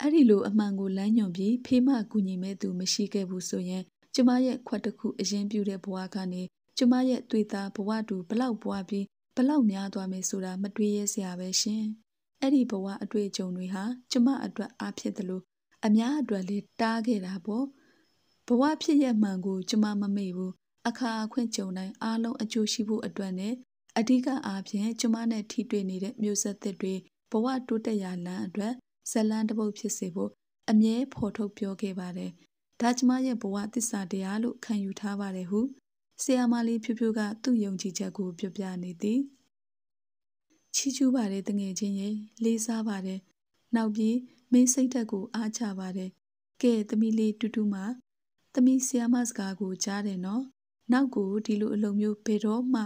အဲ့ဒီလိုအမှန်ကိုလမ်းညွှန်ပြီးဖေးမကူညီမဲ့သူမရှိခဲ့ဘူးဆိုရင်ကျမရဲ့ခွက်တစ်ခုအရင်ပြူတဲ့ဘဝကနေကျမရဲ့သွေးသားဘဝတူဘလောက်ဘဝပြီးဘလောက်များသွားမယ်ဆိုတာမတွေးရစရာပဲရှင်။အဲ့ဒီဘဝအတွေ့အကြုံတွေဟာကျမအတွက်အားဖြစ်တယ်လို့အများအတွက်လေတားခဲ့တာပေါ့။ဘဝဖြစ်ရမှန်ကို ကျမမမေ့ဘူး။အခါအခွင့်ကြုံတိုင်းအားလုံးအကျိုးရှိဖို့အတွက်နဲ့အဓိကအားဖြင့်ကျမနဲ့ထိတွေ့နေတဲ့မျိုးဆက်သစ်တွေဘဝတိုးတက်ရာလမ်းအတွက်ဇလန်းတစ်ပုတ်ဖြစ်စေဖို့အမြဲဖော်ထုတ်ပြောခဲ့ပါတယ်ဒါကျမရဲ့ဘဝတစ္ဆာတရားလို့ခံယူထားပါတယ်ဟုဆရာမလေးဖြူဖြူကသူ့ယုံကြည်ချက်ကိုပြောပြနေသည်ချီးကျူးပါတယ်တငယ်ချင်းရဲ့လေးစားပါတယ်နောက်ပြီးမင်းစိတ်ဓာတ်ကို အားချပါတယ်ကဲသမီးလေးတူတူမှာသမီးဆရာမစကားကို ကြားတယ်နော်နောက်ကိုဒီလိုအလုံးမျိုးဘယ်တော့မှ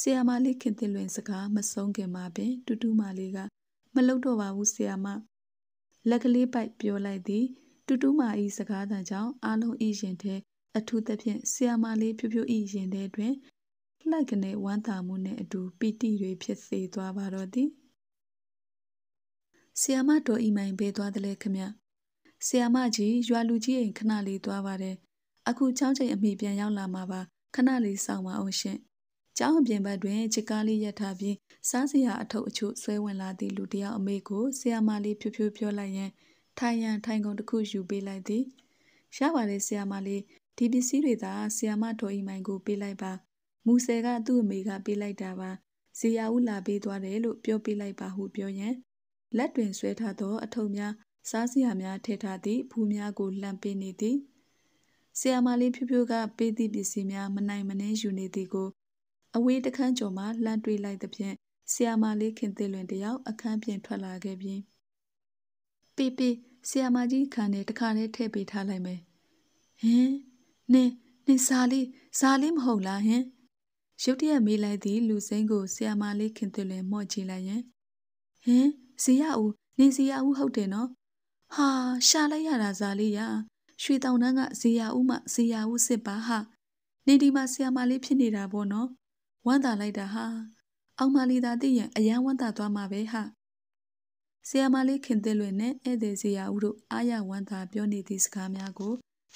ဆရာမလေးခင်တင်လွင်စကားမဆုံးခင်မှာပင် တူတူမလေးကမလုပ်တော့ပါဘူးဆရာမလက်ကလေးပိုက်ပြောလိုက်သည်တူတူမာ၏စကားသံကြောင့်အားလုံးဤရင်ထဲအထူးသဖြင့်ဆီယာမာလေးဖြူဖြူဤရင်ထဲတွင်လှက်ကနေဝမ်းသာမှုနှင့်အတူပီတိတွေဖြစ်စေသွားပါတော့သည်ဆီယာမတော်ဤမိုင်ပေးသွားတယ်ခမဆီယာမကြီးရွာလူကြီးအိမ်ခဏလေးသွားပါတယ်အခုချောင်းချိန်အမိပြန်ရောက်လာမှာပါခဏလေးစောင့်ပါအောင်ရှင်ကျောင်းအပြင်ဘက်တွင်ချစ်ကားလေးရပ်ထားပြီးစားစရာအထုပ်အချို့ဆွဲဝင်လာသည့်လူတယောက်အမေကိုဆီယာမလေးဖြူဖြူပြောလိုက်ရန်ထိုင်ရန်ထိုင်ကုန်တစ်ခုယူပေးလိုက်သည်ရပါတယ်ဆရာမလေးဒီပစ္စည်းတွေသာဆရာမတော်ဤမိုင်ကိုပေးလိုက်ပါမူဆယ်ကသူ့အမေကပေးလိုက်တာပါဇီယာဦးလာပေးသွားတယ်လို့ပြောပေးလိုက်ပါဟုပြောရန်လက်တွင်ဆွဲထားသောအထုပ်များစားစရာများထည့်ထားသည့်ဘူးများကိုလှမ်းပေးနေသည်ဆရာမလေးဖြူဖြူကပေးသည့်ပစ္စည်းများမနိုင်မနှင်းယူနေသည်ကိုအဝေးတခန်းကျော်မှလှမ်းတွေးလိုက်သဖြင့်ဆရာမလေးခင်သစ်လွင်တယောက်အခန်းပြင်ထွက်လာခဲ့ပြီးပေးပေးဆီယာမကြီးခံတယ်တခါလဲထည့်ပေးထားလိုက်မယ်ဟင်နင်းနင်းစာလေးစာလေးမဟုတ်လားဟင်ရုတ်တရက်မေးလိုက်သည် လူစိမ့်ကိုဆီယာမလေးခင်သွင်းလဲမော့ကြည့်လိုက်ရင်ဟင်ဇီယာဦးနင်းဇီယာဦးဟုတ်တယ်နော် ဟာရှာလိုက်ရတာဇာလေးရရွှေတောင်တန်းကဇီယာဦးမှဇီယာဦးစစ်ပါဟာနေဒီမှာဆီယာမလေးဖြစ်နေတာပေါ့နော်ဝမ်းသာလိုက်တာဟာအောင်မလီသာသိရင်အယံဝမ်းသာသွားမှာပဲဟာဆီယာမလေးခင်သစ်လွင်နဲ့ဧည့်သည်စီယာဦးတို့အာရဝမ်းသာပြောနေသည့်စကားများကို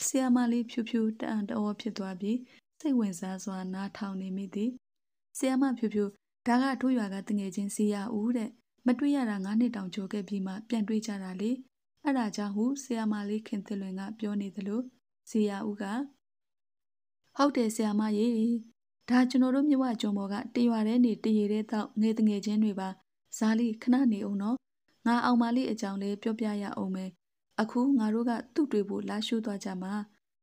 ဆီယာမလေးဖြူဖြူတန်တော်ဖြစ်သွားပြီးစိတ်ဝင်စားစွာနားထောင်နေမိသည်ဆီယာမဖြူဖြူဒါကတို့ရွာကတငယ်ချင်းစီယာဦးတဲ့မတွေ့ရတာ၅နှစ်တောင်ကြိုခဲ့ပြီးမှပြန်တွေ့ကြတာလေအဲ့ဒါကြောင့်ဟုဆီယာမလေးခင်သစ်လွင်က ပြောနေသလိုစီယာဦးကဟုတ်တယ်ဆီယာမရေဒါကျွန်တော်တို့မြဝကျွန်းပေါ်ကတရွာထဲနေတရေတဲ့တော့ငယ်တငယ်ချင်းတွေပါဇာလီခဏနေအောင်နော်ငါအောင်မလေးအကြောင်းလေးပြောပြရအောင်မယ်အခုငါတို့ကသူ့တွေ့ဖို့လာရှုသွားကြမှာ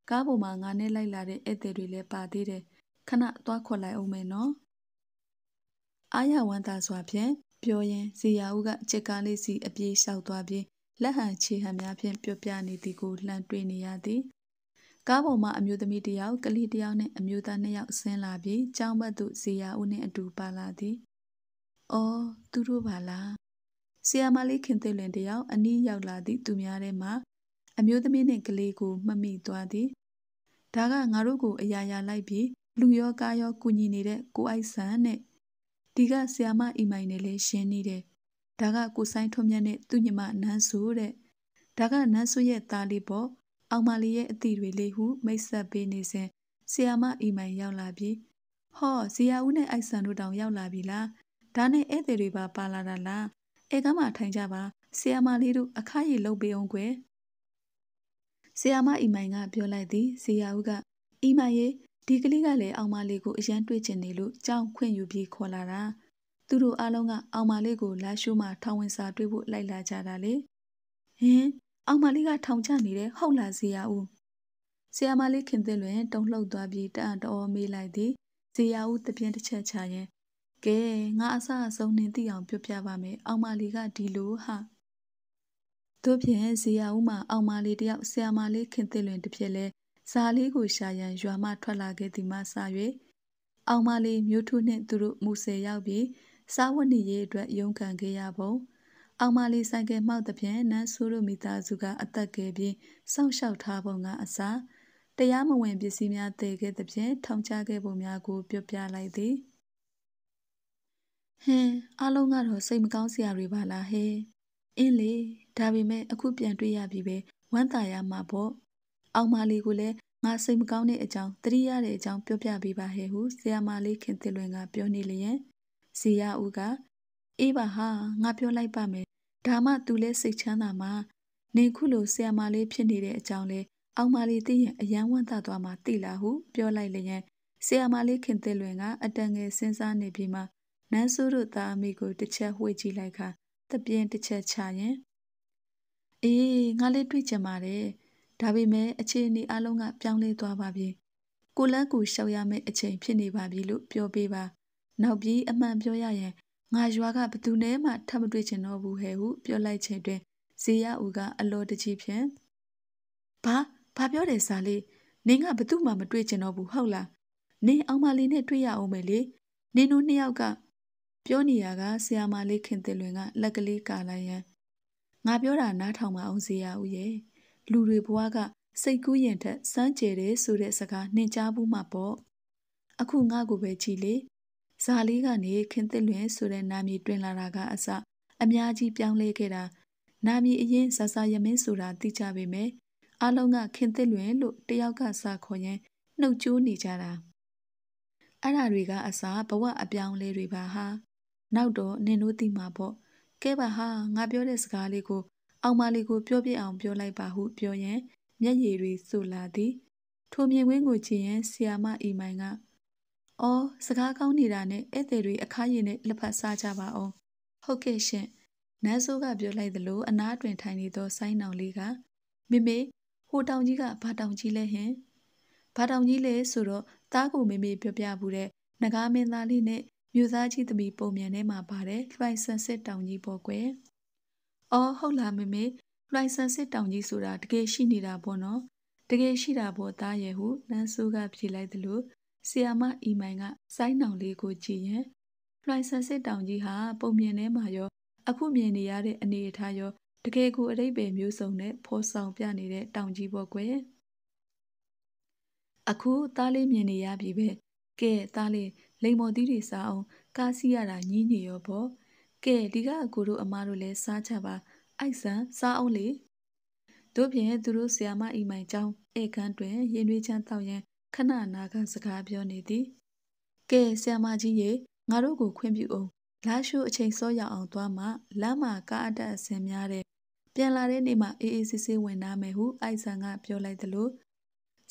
ကားပေါ်မှာငါနဲ့လိုက်လာတဲ့ဧည့်သည်တွေလည်းပါသေးတယ်ခဏသွားခေါ်လိုက်အောင်မယ်နော်အာရဝန္တာစွာဖြင့်ပြောရင်းဇီယာဦးကချစ်ကားလေးစီအပြေးလျှောက်သွားပြီးလက်ဟန်ခြေဟန်များဖြင့်ပြောပြနေသည်ကိုလှမ်းတွေ့နေရသည်ကားပေါ်မှာအမျိုးသမီးတစ်ယောက်ကလေးတစ်ယောက်နဲ့အမျိုးသားနှစ်ယောက်ဆင်းလာပြီးကျောင်းဘက်သို့ဇီယာဦးနှင့်အတူပါလာသည်။အော်သူတို့ပါလားဆီယာမလေးခင်သိလင်တယောက်အနီးရောက်လာသည့် သူများထဲမှအမျိုးသမီးနှင့်ကလေးကိုမှမိသွားသည်ဒါကငါတို့ကိုအယားယာလိုက်ပြီးလူရောကားရောကူညီနေတဲ့ကိုအိုက်ဆန်နဲ့ဒီကဆီယာမအီမိုင်နဲ့လည်းရှင်းနေတယ်ဒါကကိုဆိုင်ထွန်းမြတ်နဲ့သူ့ညီမနန်းဆိုတဲ့ဒါကနန်းဆိုရဲ့သားလေးပေါ့အောင်မလေးရဲ့အသည့်တွေလေးဟုမိတ်ဆက်ပေးနေစဉ်ဆီယာမအီမိုင်ရောက်လာပြီး ဟောဆီယာဦးနဲ့အိုက်ဆန်တို့တောင်ရောက်လာပြီလားဒါနဲ့ဧည့်သည်တွေပါပါလာတာလားအဲကမှထိုင်ကြပါဆီယာမလေးတို့အခါရီလှုပ်ပေးအောင်ကွယ်ဆီယာမအီမိုင်ကပြောလိုက်သည်ဆီယာဦးကအီမိုင်ရေဒီကလေးကလည်းအောင်မလေးကိုအရန်တွေ့ကျင်နေလို့ကြောင်းခွင့်ယူပြီးခေါ်လာတာသူတို့အားလုံးကအောင်မလေးကို လာရှိုးမှထောင်ဝင်စာတွေ့ဖို့လိုက်လာကြတာလေဟင်အောင်မလေးကထောင်ချနေတဲ့ဟုတ်လားဆီယာဦးဆီယာမလေးခင်သစ်လွင်တုံလှုပ်သွားပြီးတအံ့တော်မေးလိုက်သည်ဇေယျဦးတပြင်းတစ်ချက်ချရင်ကဲငါအစအဆုံးနဲ့သိအောင်ပြောပြပါမယ်အောင်မလီကဒီလိုဟာတို့ဖြင့်ဇေယဦးမှာအောင်မလီတယောက်ဆရာမလေးခင်သိလွင်တဖြစ်လဲဇာလေးကိုရှာရန်ရွာမှထွက်လာခဲ့သည်မှစ၍အောင်မလီမျိုးထုနှင့်သူတို့မူဆယ်ရောက်ပြီး စားဝတ်နေရေးအတွက်ရုန်းကန်ခဲ့ရပုံအောင်မလီဆိုင်ကယ်မှောက်သဖြင့်နန်းဆိုးတို့မိသားစုက အသက်ငယ်ပြီးစောင့်ရှောက်ထားပုံကအစားတရားမဝင်ပစ္စည်းများတည်ခဲ့သဖြင့်ထောင်ချခဲ့ပုံများကိုပြောပြလိုက်သည်။ဟင်းအားလုံးကတော့စိတ်မကောင်းစရာတွေပါလားဟဲ့အင်းလေဒါပေမဲ့အခုပြန်တွေ့ရပြီပဲဝမ်းသာရမှာပေါ့အောင်မလေးကိုလည်းငါစိတ်မကောင်းတဲ့အကြောင်းတတိရတဲ့အကြောင်းပြောပြပေးပါဟဲ့ဟုဆရာမလေးခင်သစ်လွင်ကပြောနေလျင်ဇီယာဦးကအေးပါဟာငါပြောလိုက်ပါမယ်ဒါမှ तू လဲစိတ်ချမ်းသာမှာနေခုလိုဆရာမလေးဖြစ်နေတဲ့အကြောင်းလဲအောင်မလေးသိရင်အယံဝမ်းသာသွားမှာသိလားဟုပြောလိုက်လျင်ဆရာမလေးခင်သစ်လွင်က အတန်ငယ်စဉ်းစားနေပြီးမှနန်းဆူတို့သားအမိကိုတစ်ချက်ဝှေ့ကြည့်လိုက်ခါတပြင်းတစ်ချက်ချရင်အေးငါလေးတွေ့ချင်ပါတယ်ဒါပေမဲ့အခြေအနေအလုံးကပြောင်းလဲသွားပါပြီကိုလန်းကူရှောက်ရမယ့်အချိန်ဖြစ်နေပါပြီလို့ပြောပေးပါ နောက်ပြီးအမှန်ပြောရရင်ငါရွာကဘသူနဲ့မှထပ်မတွေ့ချင်တော့ဘူးဟဲ့ဟုပြောလိုက်ချိန်တွင်ဇေယျဦးကအလောတကြီးဖြင့်ဘာဘာပြောတယ်စာလေးနင်းကဘသူမှမတွေ့ချင်တော့ဘူးဟုတ်လားနင်းအောင်မလေးနဲ့တွေ့ရအောင်မယ်လေနင်းတို့နှစ်ယောက်ကပြောနေရကဆရာမလေးခင်တင်လွင်ကလက်ကလေးကာလိုက်ရန်ငါပြောတာနားထောင်ပါအောင်ဇေယျဦးရဲ့လူတွေဘဝကစိတ်ကူးရင်ထက်စမ်းကြဲတယ်ဆိုတဲ့စကားနှင်ကြားဘူးမှာပေါ့အခုငါ့ကိုပဲကြည်လေဇာလေးကနေခင်တင်လွင်ဆိုတဲ့နာမည်တွင်လာတာကအစအများကြီးပြောင်းလဲခဲ့တာနာမည်အရင်ဇာဇာယမင်းဆိုတာသိကြပေမဲ့အလုံးကခင်သစ်လွင်လို့တယောက်ကစခေါ်ရင်နှုတ်ကြိုးနေကြတာအဲ့ဓာတွေကအစားဘဝအပြောင်းလဲတွေပါဟာနောက်တော့နင်တို့သိမှာပေါ့။ကဲပါဟာငါပြောတဲ့စကားလေးကိုအောင်မလေးကိုပြောပြအောင်ပြောလိုက်ပါဟု ပြောရန်မျက်ရည်တွေစိုလာသည်။ထိုမြင်ကွင်းကိုကြည့်ရန်ဆီယာမအီမိုင်က"အော်စကားကောင်းနေတာနဲ့ဧည့်သည်တွေ အခါရည်နဲ့လက်ဖက်စားကြပါအောင်။ဟုတ်ကဲ့ရှင်။နန်းစိုးကပြောလိုက်သလို အနားတွင်ထိုင်နေသောဆိုင်းနောင်လေးက"မေမေဟိုတောင်ကြီးကဘာတောင်ကြီးလဲဟင်။ဘာတောင်ကြီးလဲဆိုတော့သားကိုမေမေပြောပြဘူးတဲ့ငကားမင်းသားလေးနဲ့မြူသားကြီးသမီးပုံမြန်ထဲမှာပါတယ်လွှိုင်ဆန်စစ်တောင်ကြီးပေါ့ကွယ်။အော်ဟုတ်လားမေမေလွှိုင်ဆန်စစ်တောင်ကြီးဆိုတာတကယ်ရှိနေတာပေါ့နော်။တကယ်ရှိတာပေါ့သားရဲ့ဟုနန်းစိုးကဖြေလိုက်သလိုဆီယာမအီမိုင်ကစိုင်းနောင်လေးကိုကြည့်ရင်လွှိုင်ဆန်စစ်တောင်ကြီးဟာပုံမြင်ထဲမှာရောအခုမြင်နေရတဲ့အနေအထားရောတကယ်ကိုအတိတ်ပဲမျိုးစုံနဲ့ဖော်ဆောင်ပြနေတဲ့တောင်ကြီးပေါ့ကွယ်အခုသားလေးမြင်နေရပြီပဲကဲသားလေးလိမ်မော်သီးတွေစားအောင်ကားစီးရတာညင်းနေရောပေါ့ကဲဒီကအကိုတို့အမတို့လည်းစားချပါအိုက်ဆန်စားအောင်လေတို့ဖြင့်သူတို့ဆီယာမအိမ်မိုင်ကျောင်းဧကန်းတွင်ရင်တွေးချမ်းတောက်ရန်ခဏနာကစကားပြောနေသည်ကဲဆီယာမကြီးရေငါတို့ကိုခွင့်ပြုအောင်လာရှုအချိန်စောရောက်အောင်သွားမှလမ်းမှာကားအတက်အဆင်များတဲ့ပြန်လာတဲ့နေ့မှာအေးအေးဆေးဆေးဝင်နာမယ်ဟု အိုက်ဆန်ကပြောလိုက်သလို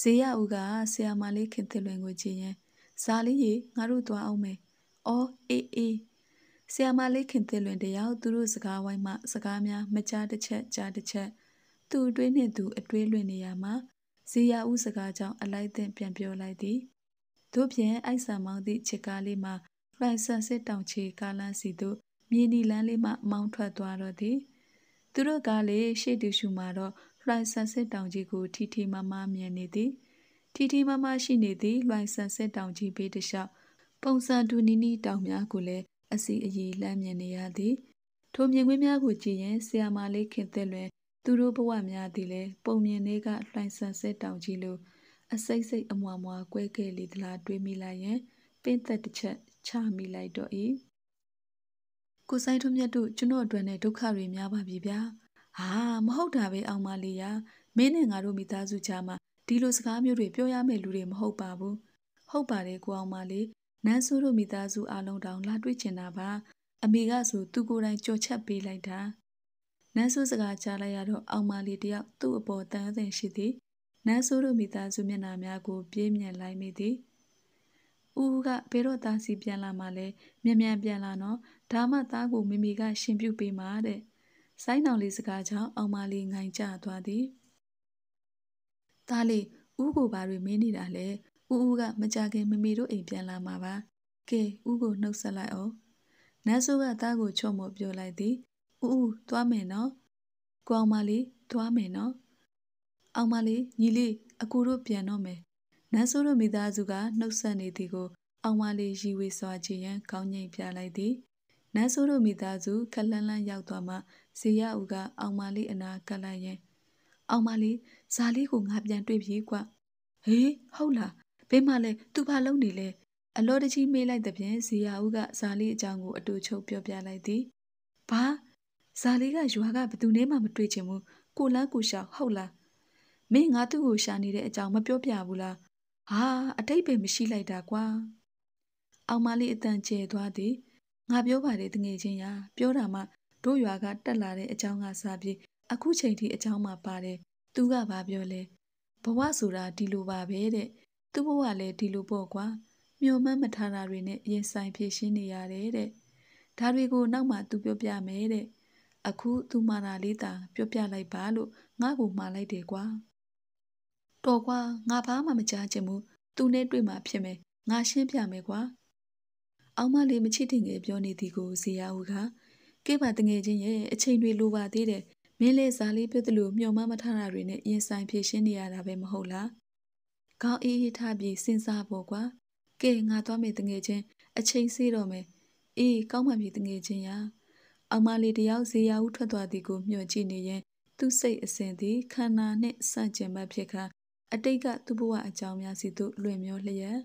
ဇေယျဦးကဆီယာမလေးခင်သစ်လွင်ကိုကြည့်ရင်ဇာလေးရေငါတို့သွားအောင်မယ်။အော်အေးအေးဆီယမလေးခင်သစ်လွင်တယောက်သူတို့စကားဝိုင်းမှ စကားများမကြားတစ်ချက်ကြားတစ်ချက် သူ့အတွင်းနှင့်သူအတွင်းလွင်နေရမှာဇီယာဦးစကားကြောင့်အလိုက်သင့်ပြန်ပြောလိုက်သည်တို့ဖြင့်အိုက်ဆန်မောင်းသည့်ချစ်ကားလေးမှလွှိုင်ဆန်စစ်တောင်ချေကားလန်းစီသို့မြေနီလန်းလေးမှမောင်းထွက်သွားတော့သည် သူတို့ကားလေးရှေ့တူရှူမှာတော့လွှိုင်ဆန်စစ်တောင်ကြီးကိုထီထီမမမြင်နေသည်ထီထီမမရှိနေသည့်လွိုင်ဆန်စစ်တောင်ကြီးဘေးတစ်လျှောက်ပုံစံတူနီနီ တောင်များကိုလည်းအစီအည်လမ်းမြင်နေရသည်ထိုမြင်ကွင်းများကိုကြည့်ရင်ဆီယာမာလေးခင်သက်လွင်သူတို့ဘဝများသည်လည်းပုံမြင်လေးကလှိုင်ဆန်စစ်တောင်ကြီးလိုအစိမ့်စိတ်အမွာမွာကွဲခဲ့လေသလားတွေးမိလိုက်ရင်ပင့်သက်တစ်ချက်ချမိလိုက်တော့၏ကိုဆိုင်ထွန်းမြတ်တို့ကျွန်တော်အတွက်နဲ့ဒုက္ခတွေများပါပြီဗျာဟာမဟုတ်တာပဲအောင်မလေးယာမင်းနဲ့ငါတို့မိသားစုချာမှာဒီလိုစကားမျိုးတွေပြောရမယ့်လူတွေမဟုတ်ပါဘူးဟုတ်ပါတယ်ကိုအောင်မလေးနန်းဆိုးတို့မိသားစုအလုံးတောင်လာတွေ့ချင်တာပါ အမေကဆို သူကိုယ်တိုင်ကြော်ချက်ပေးလိုက်တာနန်းဆိုးစကားကြားလိုက်ရတော့အောင်မလေးတယောက်သူ့အပေါ်တန်ဆင်ရှိသည်နန်းဆိုးတို့မိသားစုမျက်နှာများကို ပြေးမြန်လိုက်မိသည်ဦးကဘယ်တော့သားစီပြန်လာမှလဲမြန်မြန်ပြန်လာနော်ဒါမှသားကိုမိမိကရှင်ပြုတ်ပေးမှာတဲ့ဆိုင်းတော်လေးစကားကြောင့်အောင်မလေးငိုင်ကြသွားသည်။သားလေးဦးကိုဘာတွေမင်းနေတာလဲ။ဦးဦးကမကြခင်မမီတို့အိမ်ပြန်လာမှာပါ။ကဲဦးကိုနှုတ်ဆက်လိုက်အောင်။နန်းစိုးကသားကို ချော့မို့ပြောလိုက်သည်။ဦးဦးသွားမယ်နော်။ကိုအောင်မလေးသွားမယ်နော်။အောင်မလေးညီလေးအကူတို့ပြန်တော့မယ်။နန်းစိုးတို့မိသားစုကနှုတ်ဆက်နေသည်ကိုအောင်မလေးရီဝေစွာကြည်ရန်ခေါင်းငိမ့်ပြလိုက်သည်။နန်းစိုးတို့မိသားစုခက်လန်းလန်းရောက်သွားမှဇေယျဦးက အောင်မလေးအနာကပ်လိုက်ရင်အောင်မလေးဇာလေးကိုငါပြန်တွေ့ပြီကွဟေးဟုတ်လားဘေးမှာလဲသူဘာလုပ်နေလဲအလောတကြီးမေးလိုက်တဲ့ဖြင့်ဇေယျဦးကဇာလေးအကြောင်းကိုအတူချုပ်ပြောပြလိုက်သည်ဘာဇာလေးကရွာကဘသူနဲ့မှမတွေ့ချင်ဘူးကိုလန်းကိုရှောက်ဟုတ်လားမင်းငါသူ့ကိုရှာနေတဲ့အကြောင်းမပြောပြဘူးလားဟာအတိတ်ပဲမရှိလိုက်တာကွာအောင်မလေးအတန်ကျဲသွားသည်ငါပြောပါတယ်တငယ်ချင်းရာပြောတာမှတို့ရွာကတက်လာတဲ့အကြောင်းကစားပြီး။အခုချိန်ထိအเจ้าမှာပါတယ်။သူကဘာပြောလဲ။ဘဝဆိုတာဒီလိုပါပဲတဲ့။သူ့ဘဝလည်းဒီလိုပေါ့ကွာ။မျှော်မှန်းမထားတာတွေနဲ့ရင်ဆိုင်ဖြည့်ရှင်းနေရတယ်တဲ့။ဒါတွေကိုနောက်မှသူပြောပြမယ်တဲ့။အခုသူမာနာလေးတာပြောပြလိုက်ပါလို့ငါ့ကိုမှာလိုက်တယ်ကွာ။တော်ကွာငါဘာမှမကြားချင်ဘူး။သူနဲ့တွေ့မှဖြစ်မယ်။ငါရှင်းပြမယ်ကွာ။အောင်မလေးမချစ်တင်ငယ်ပြောနေသည်ကိုဇေယျဦးကကဲပါတငယ်ချင်းရဲ့အချိန်တွေလိုပါသေးတယ်မင်းလေဇာလီပြုတ်တလူမြုံမမထားတာတွေနဲ့ရင်ဆိုင်ဖြည့်ရှင်းနေရတာပဲမဟုတ်လားခေါင်းအေးအေးထပြီးစဉ်းစားဖို့ကွာကဲငါသွားမေတငယ်ချင်းအချိန်စေးတော့မယ်အေးကောင်းမှန်ပြီတငယ်ချင်းရာအောင်မလေးတယောက်ဇေယျဦးထွက်သွားသည်ကိုမျှော်ကြည့်နေရင် သူ့စိတ်အစဉ်သည် ခန္ဓာနှင့်စန့်ကျင်ဘက်ဖြစ်ခါအတိတ်က သူ့ဘဝအကြောင်းများစီသို့လွင်မျောလျက်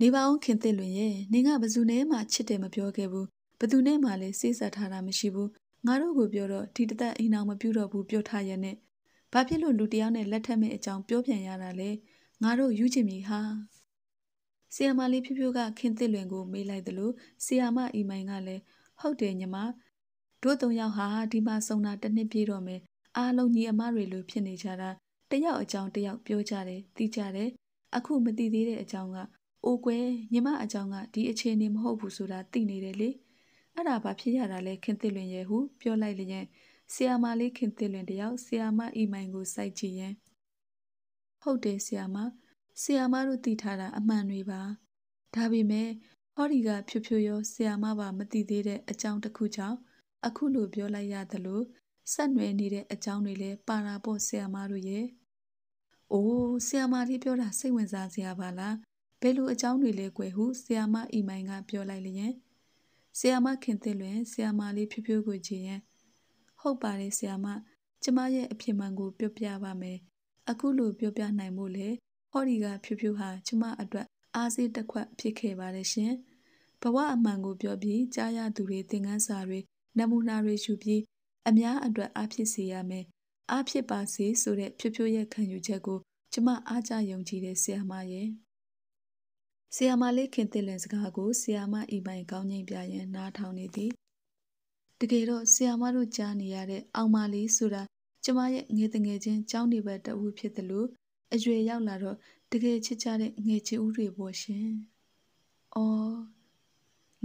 နေပါအောင်ခင်သစ်လွင်ရဲ့နင်ကဘယ်သူနဲ့မှချစ်တယ်မပြောခဲ့ဘူးဘယ်သူနဲ့မှလည်းစိတ်ဆက်ထားတာမရှိဘူးငါတို့ကိုပြောတော့ဒီတသက်အိမ်အောင်မပြုတော့ဘူးပြောထားရနဲ့ဘာဖြစ်လို့လူတယောက်နဲ့လက်ထက်မဲ့အကြောင်းပြောပြန်ရတာလဲငါတို့ယူချင်ပြီဟာဆီယာမလေးဖြူဖြူကခင်သစ်လွင်ကိုမေးလိုက်သလိုဆီယာမအီမိုင်ကလည်းဟုတ်တယ်ညီမတို့သုံးယောက်ဟာဒီမှာစုံတာတစ်နှစ်ပြည့်တော့မယ်အားလုံးညီအမတွေလိုဖြစ်နေကြတာတယောက်အကြောင်းတယောက်ပြောကြတယ်သိကြတယ်အခုမသိသေးတဲ့အကြောင်းကအိုကွယ်ညီမအကြောင်းကဒီအခြေအနေမဟုတ်ဘူးဆိုတာသိနေတယ်လေအဲ့ဒါဘာဖြစ်ရတာလဲခင်သစ်လွင်ရဲ့ဟုပြောလိုက်လျက်ဆီယာမလေးခင်သစ်လွင်တယောက်ဆီယာမအီမိုင်ကိုစိုက်ကြည့်ရင်ဟုတ်တယ်ဆီယာမဆီယာမတို့တည်ထားတာ အမှန်တွေပါဒါပေမဲ့ဟော်ဒီကဖြူဖြူရောဆီယာမပါမသိသေးတဲ့အကြောင်းတစ်ခုကြောင့်အခုလိုပြောလိုက်ရသလိုဆက်နွယ်နေတဲ့အကြောင်းတွေလည်းပါတာပေါ့ဆီယာမတို့ရဲ့အိုးဆီယာမလေးပြောတာစိတ်ဝင်စားစရာပါလားဘယ်လိုအကြောင်းတွေလဲကွယ်ဟုဆီယာမအီမိုင်က ပြောလိုက်လျင်ဆီယာမခင်သစ်လွင်ဆီယာမလေးဖြူဖြူကိုကြည့်ရင်ဟုတ်ပါတယ်ဆီယာမကျမရဲ့အဖြစ်မှန်ကိုပြောပြပါမယ်အခုလိုပြောပြနိုင်ဖို့လေဟော်ဒီက ဖြူဖြူဟာကျမအတွက်အားစေးတစ်ခွက်ဖြစ်ခဲ့ပါတယ်ရှင်ဘဝအမှန်ကိုပြောပြီးကြားရသူတွေသင်ခန်းစာတွေနမူနာတွေယူပြီးအများအတွက်အားဖြစ်စေရမယ်အားဖြစ်ပါစေဆိုတဲ့ဖြူဖြူရဲ့ခံယူချက်ကိုကျမအားကြယုံကြည်တဲ့ဆီယာမရဲ့ဆီယာမလေးခင်တင်လင်စကားကိုဆီယာမဤပိုင်ကောင်းငိမ့်ပြရန်နားထောင်နေသည်တကယ်တော့ဆီယာမတို့ကြားနေရတဲ့အောင်မလေးဆိုတာကျမရဲ့ငယ်တငယ်ချင်းကျောင်းနေဘက်တဦးဖြစ်တယ်လို့အရွယ်ရောက်လာတော့တကယ်ချစ်ကြတဲ့ငယ်ချင်းဦးတွေပေါ့ရှင်။အော်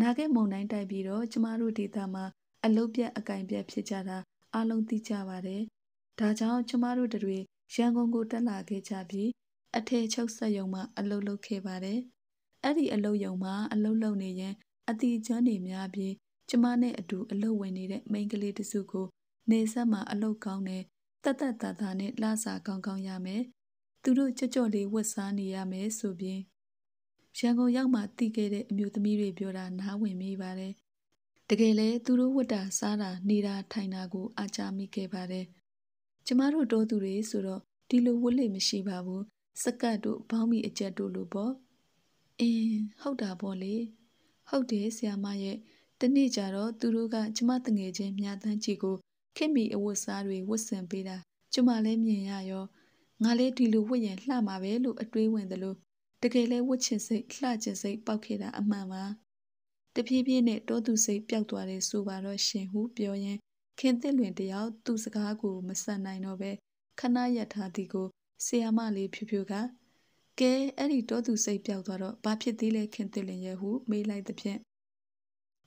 နာခဲ့မုံတိုင်းတိုက်ပြီးတော့ကျမတို့ဒေသမှာ အလုတ်ပြက်အကင်ပြက်ဖြစ်ကြတာအလုံးသိကြပါတယ်။ဒါကြောင့်ကျမတို့တွေရန်ကုန်ကိုတက်လာခဲ့ကြပြီး အထည်ချုပ်ဆက်ယုံမှာအလုတ်လုပ်ခဲ့ပါတယ်အဲ့ဒီအလုပ်ယုံမှာအလုပ်လုပ်နေရင်အတီကျွမ်းတွေများပြီးကျမနဲ့အတူအလုပ်ဝင်နေတဲ့မိန်းကလေးတစုကိုနေဆက်မှာအလုပ်ကောင်းတယ်တတ်တတ်တာတာနဲ့လှစာကောင်းကောင်းရမယ်သူတို့ကြွကြွလေးဝတ်စားနေရမယ်ဆိုပြီးရန်ကုန်ရောက်မှတိခဲ့တဲ့အမျိုးသမီးတွေပြောတာနားဝင်မိပါတယ်တကယ်လဲသူတို့ဝတ်တာစားတာနေတာထိုင်တာကိုအာကြမိခဲ့ပါတယ်ကျမတို့တိုးသူတွေဆိုတော့ဒီလိုဝတ်လေမရှိပါဘူးစကတ်တို့ဘောင်းမီအကြက်တို့လိုပေါ့အင်းဟုတ်တာပေါ့လေဟုတ်တယ်ဆရာမရဲ့တနေ့ကျတော့သူတို့ကကျမတငယ်ချင်းမြတ်တန်းကြီးကိုခင်မီအဝတ်စားတွေဝတ်ဆင်ပေးတာကျမလည်းမြင်ရရောငါလည်းဒီလိုဝတ်ရင်လှမှာပဲလို့အတွေးဝင်သလိုတကယ်လဲဝတ်ချင်စိတ်လှချင်စိတ်ပောက်ခဲ့တာအမှန်ပါတဖြည်းဖြည်းနဲ့တောသူစိတ်ပျောက်သွားတယ်ဆိုပါတော့ရှင်ဟုပြောရင်ခင်သစ်လွင်တယောက်သူ့စကားကိုမဆန်နိုင်တော့ပဲခဏရပ်ထားသည်ကိုဆီယာမလေးဖြူဖြူကကဲအဲ့ဒီတောသူစိတ်ပြောက်သွားတော့ဘာဖြစ်သေးလဲခင်သစ်လင်ရဲ့ဟုမေးလိုက်သဖြင့်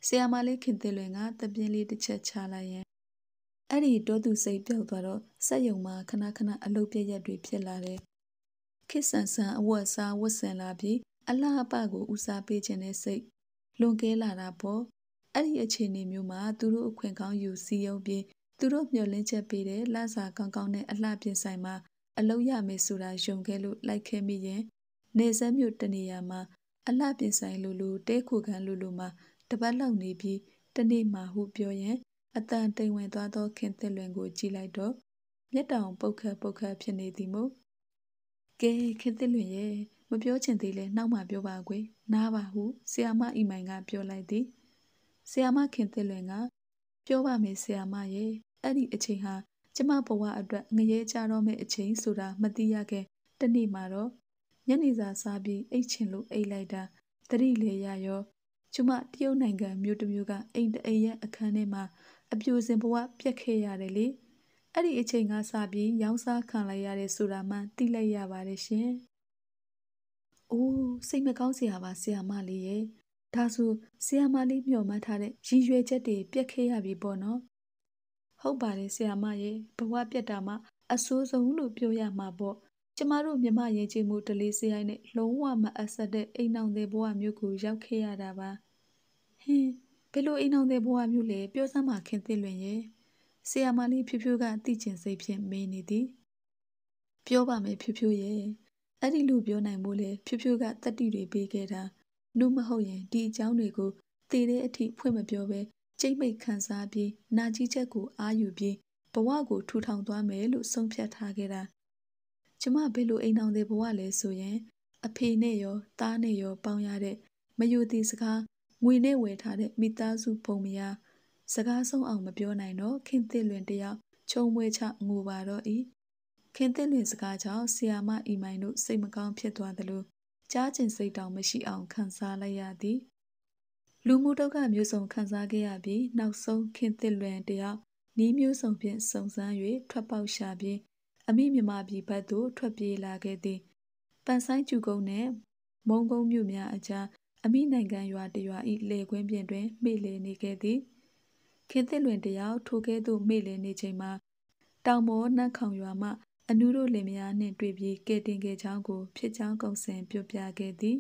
ဆရာမလေးခင်သစ်လွင်ကတပြင်းလေးတစ်ချက်ချလိုက်ရင်အဲ့ဒီတောသူစိတ်ပြောက်သွားတော့စက်ယုံမှာခဏခဏအလုတ်ပြက်ရက်တွေဖြစ်လာတယ်ခစ်ဆန်ဆန်အဝတ်စားဝတ်ဆင်လာပြီးအလားအပကိုဦးစားပေးခြင်းနဲ့စိတ်လွန်ကဲလာတာပေါ့အဲ့ဒီအခြေအနေမျိုးမှာသူတို့အခွင့်ကောင်းယူစည်းရုံးပြီးသူတို့မျှော်လင့်ချက်ပေးတဲ့လစာကောင်းကောင်းနဲ့အလှပြင်ဆိုင်မှာအလုပ်ရမယ်ဆိုတာယုံခဲ့လို့လိုက်ခဲ့မိရင်နေဆက်မြို့တနေရာမှာအလှပြင်ဆိုင်လိုလိုတဲခိုခန်းလိုလိုမှာတပတ်လောက်နေပြီးတနေ့မှဟုပြောရင်အတန်တိမ်ဝင်သွားသောခင်သစ်လွင်ကိုကြည့်လိုက်တော့မျက်တောင်ပုတ်ခတ်ပုတ်ခတ်ဖြစ်နေသည်မို့ကဲခင်သစ်လွင်ရဲ့မပြောချင်သေးလဲနှောက်မှပြောပါကွယ်နားပါဟုဆီယာမအီမိုင်ကပြောလိုက်သည်ဆီယာမခင်သစ်လွင်ကပြောပါမယ်ဆီယာမရဲ့အဲ့ဒီအချိန်ဟာကျမဘဝအတွက်ငရဲကြတော့မယ့်အချိန်ဆိုတာမသိရခဲ့တနေ့မှာတော့ညနေစာစားပြီးအိတ်ချင်လို့အိတ်လိုက်တာတတိလေရရောကျမတရုတ်နိုင်ငံမြို့တစ်မြို့ကအိမ်တအိမ်ရဲ့အခန်းထဲမှာအပြိုစင်ဘဝပြက်ခဲ့ရတယ်လေအဲ့ဒီအချိန်ကစပြီးရောင်းစားခံလိုက်ရတဲ့ဆိုတာမှသိလိုက်ရပါတယ်ရှင်။အိုးစိတ်မကောင်းစရာပါဆရာမလေးရဲ့ဒါဆိုဆရာမလေးမျှော်မှတ်ထားတဲ့ရည်ရွယ်ချက်တွေပြက်ခဲ့ရပြီပေါ့နော်ဟုတ်ပါတယ်ဆရာမရေဘဝပြက်တာမှအဆိုးဆုံးလို့ပြောရမှာပေါ့ကျမတို့မြမရင်ကျေမှုဒလေးစရိုက်နဲ့လုံးဝမအဆက်တဲ့အိမ်အောင်တဲ့ဘဝမျိုးကိုရောက်ခဲ့ရတာပါဟင်းဘယ်လိုအိမ်အောင်တဲ့ဘဝမျိုးလဲပြောစမ်းပါခင်သိလွင်ရေဆရာမလေးဖြူဖြူကတိကျင်စိတ်ဖြင့်မေးနေသည် ပြောပါမယ်ဖြူဖြူရေအဲ့ဒီလိုပြောနိုင်မို့လဲဖြူဖြူကတတိတွေပေးခဲ့တာနှုတ်မဟုတ်ရင်ဒီအကြောင်းတွေကိုတည်တဲ့အထိဖွင့်မပြောဘဲကျိတ်မိတ်ခံစားပြီးနာကြီးချက်ကိုအာယူပြီးဘဝကိုထူထောင်သွားမယ်လို့ဆုံးဖြတ်ထားခဲ့တာကျမဘယ်လိုအိမ်အောင်တဲ့ဘဝလဲဆိုရင်အဖေနဲ့ရောသားနဲ့ရော ပေါင်းရတဲ့မယုံသည့်စကားငွေနဲ့ဝယ်ထားတဲ့မိသားစုပုံမယာစကားဆုံးအောင်မပြောနိုင်တော့ခင်သစ်လွင်တယောက်ချုံမွေးချငိုပါတော့ဤခင်သစ်လွင်စကားကြောင့်ဆီယာမအီမိုင်တို့စိတ်မကောင်းဖြစ်သွားသလိုကြားကျင်စိတ်တောင်မရှိအောင်ခံစားလိုက်ရသည်လူမှုဒုက္ခမျိုးစုံခံစားခဲ့ရပြီးနောက်ဆုံးခင်သစ်လွင်တယောက်နီးမျိုးစုံဖြင့်စုံစမ်း၍ထွက်ပေါက်ရှာပြီးအမိမြမပြည်ဘက်သို့ထွက်ပြေးလာခဲ့သည်ပန်ဆိုင်ကျူကုန်းနှင့်မုံကုန်းမြို့များအကြားအမိနိုင်ငံရွာတရွာဤလေကွင်းပြင်တွင်မိလေနေခဲ့သည်ခင်သစ်လွင်တယောက်ထိုကဲ့သို့မိလေနေချိန်မှာတောင်မောနတ်ခေါင်ရွာမှအနုတို့လင်မယားနှင့်တွေ့ပြီးကဲတင်ခဲ့ကြောင်းကိုဖြစ်ကြောင်းကုံစင်ပြပြခဲ့သည်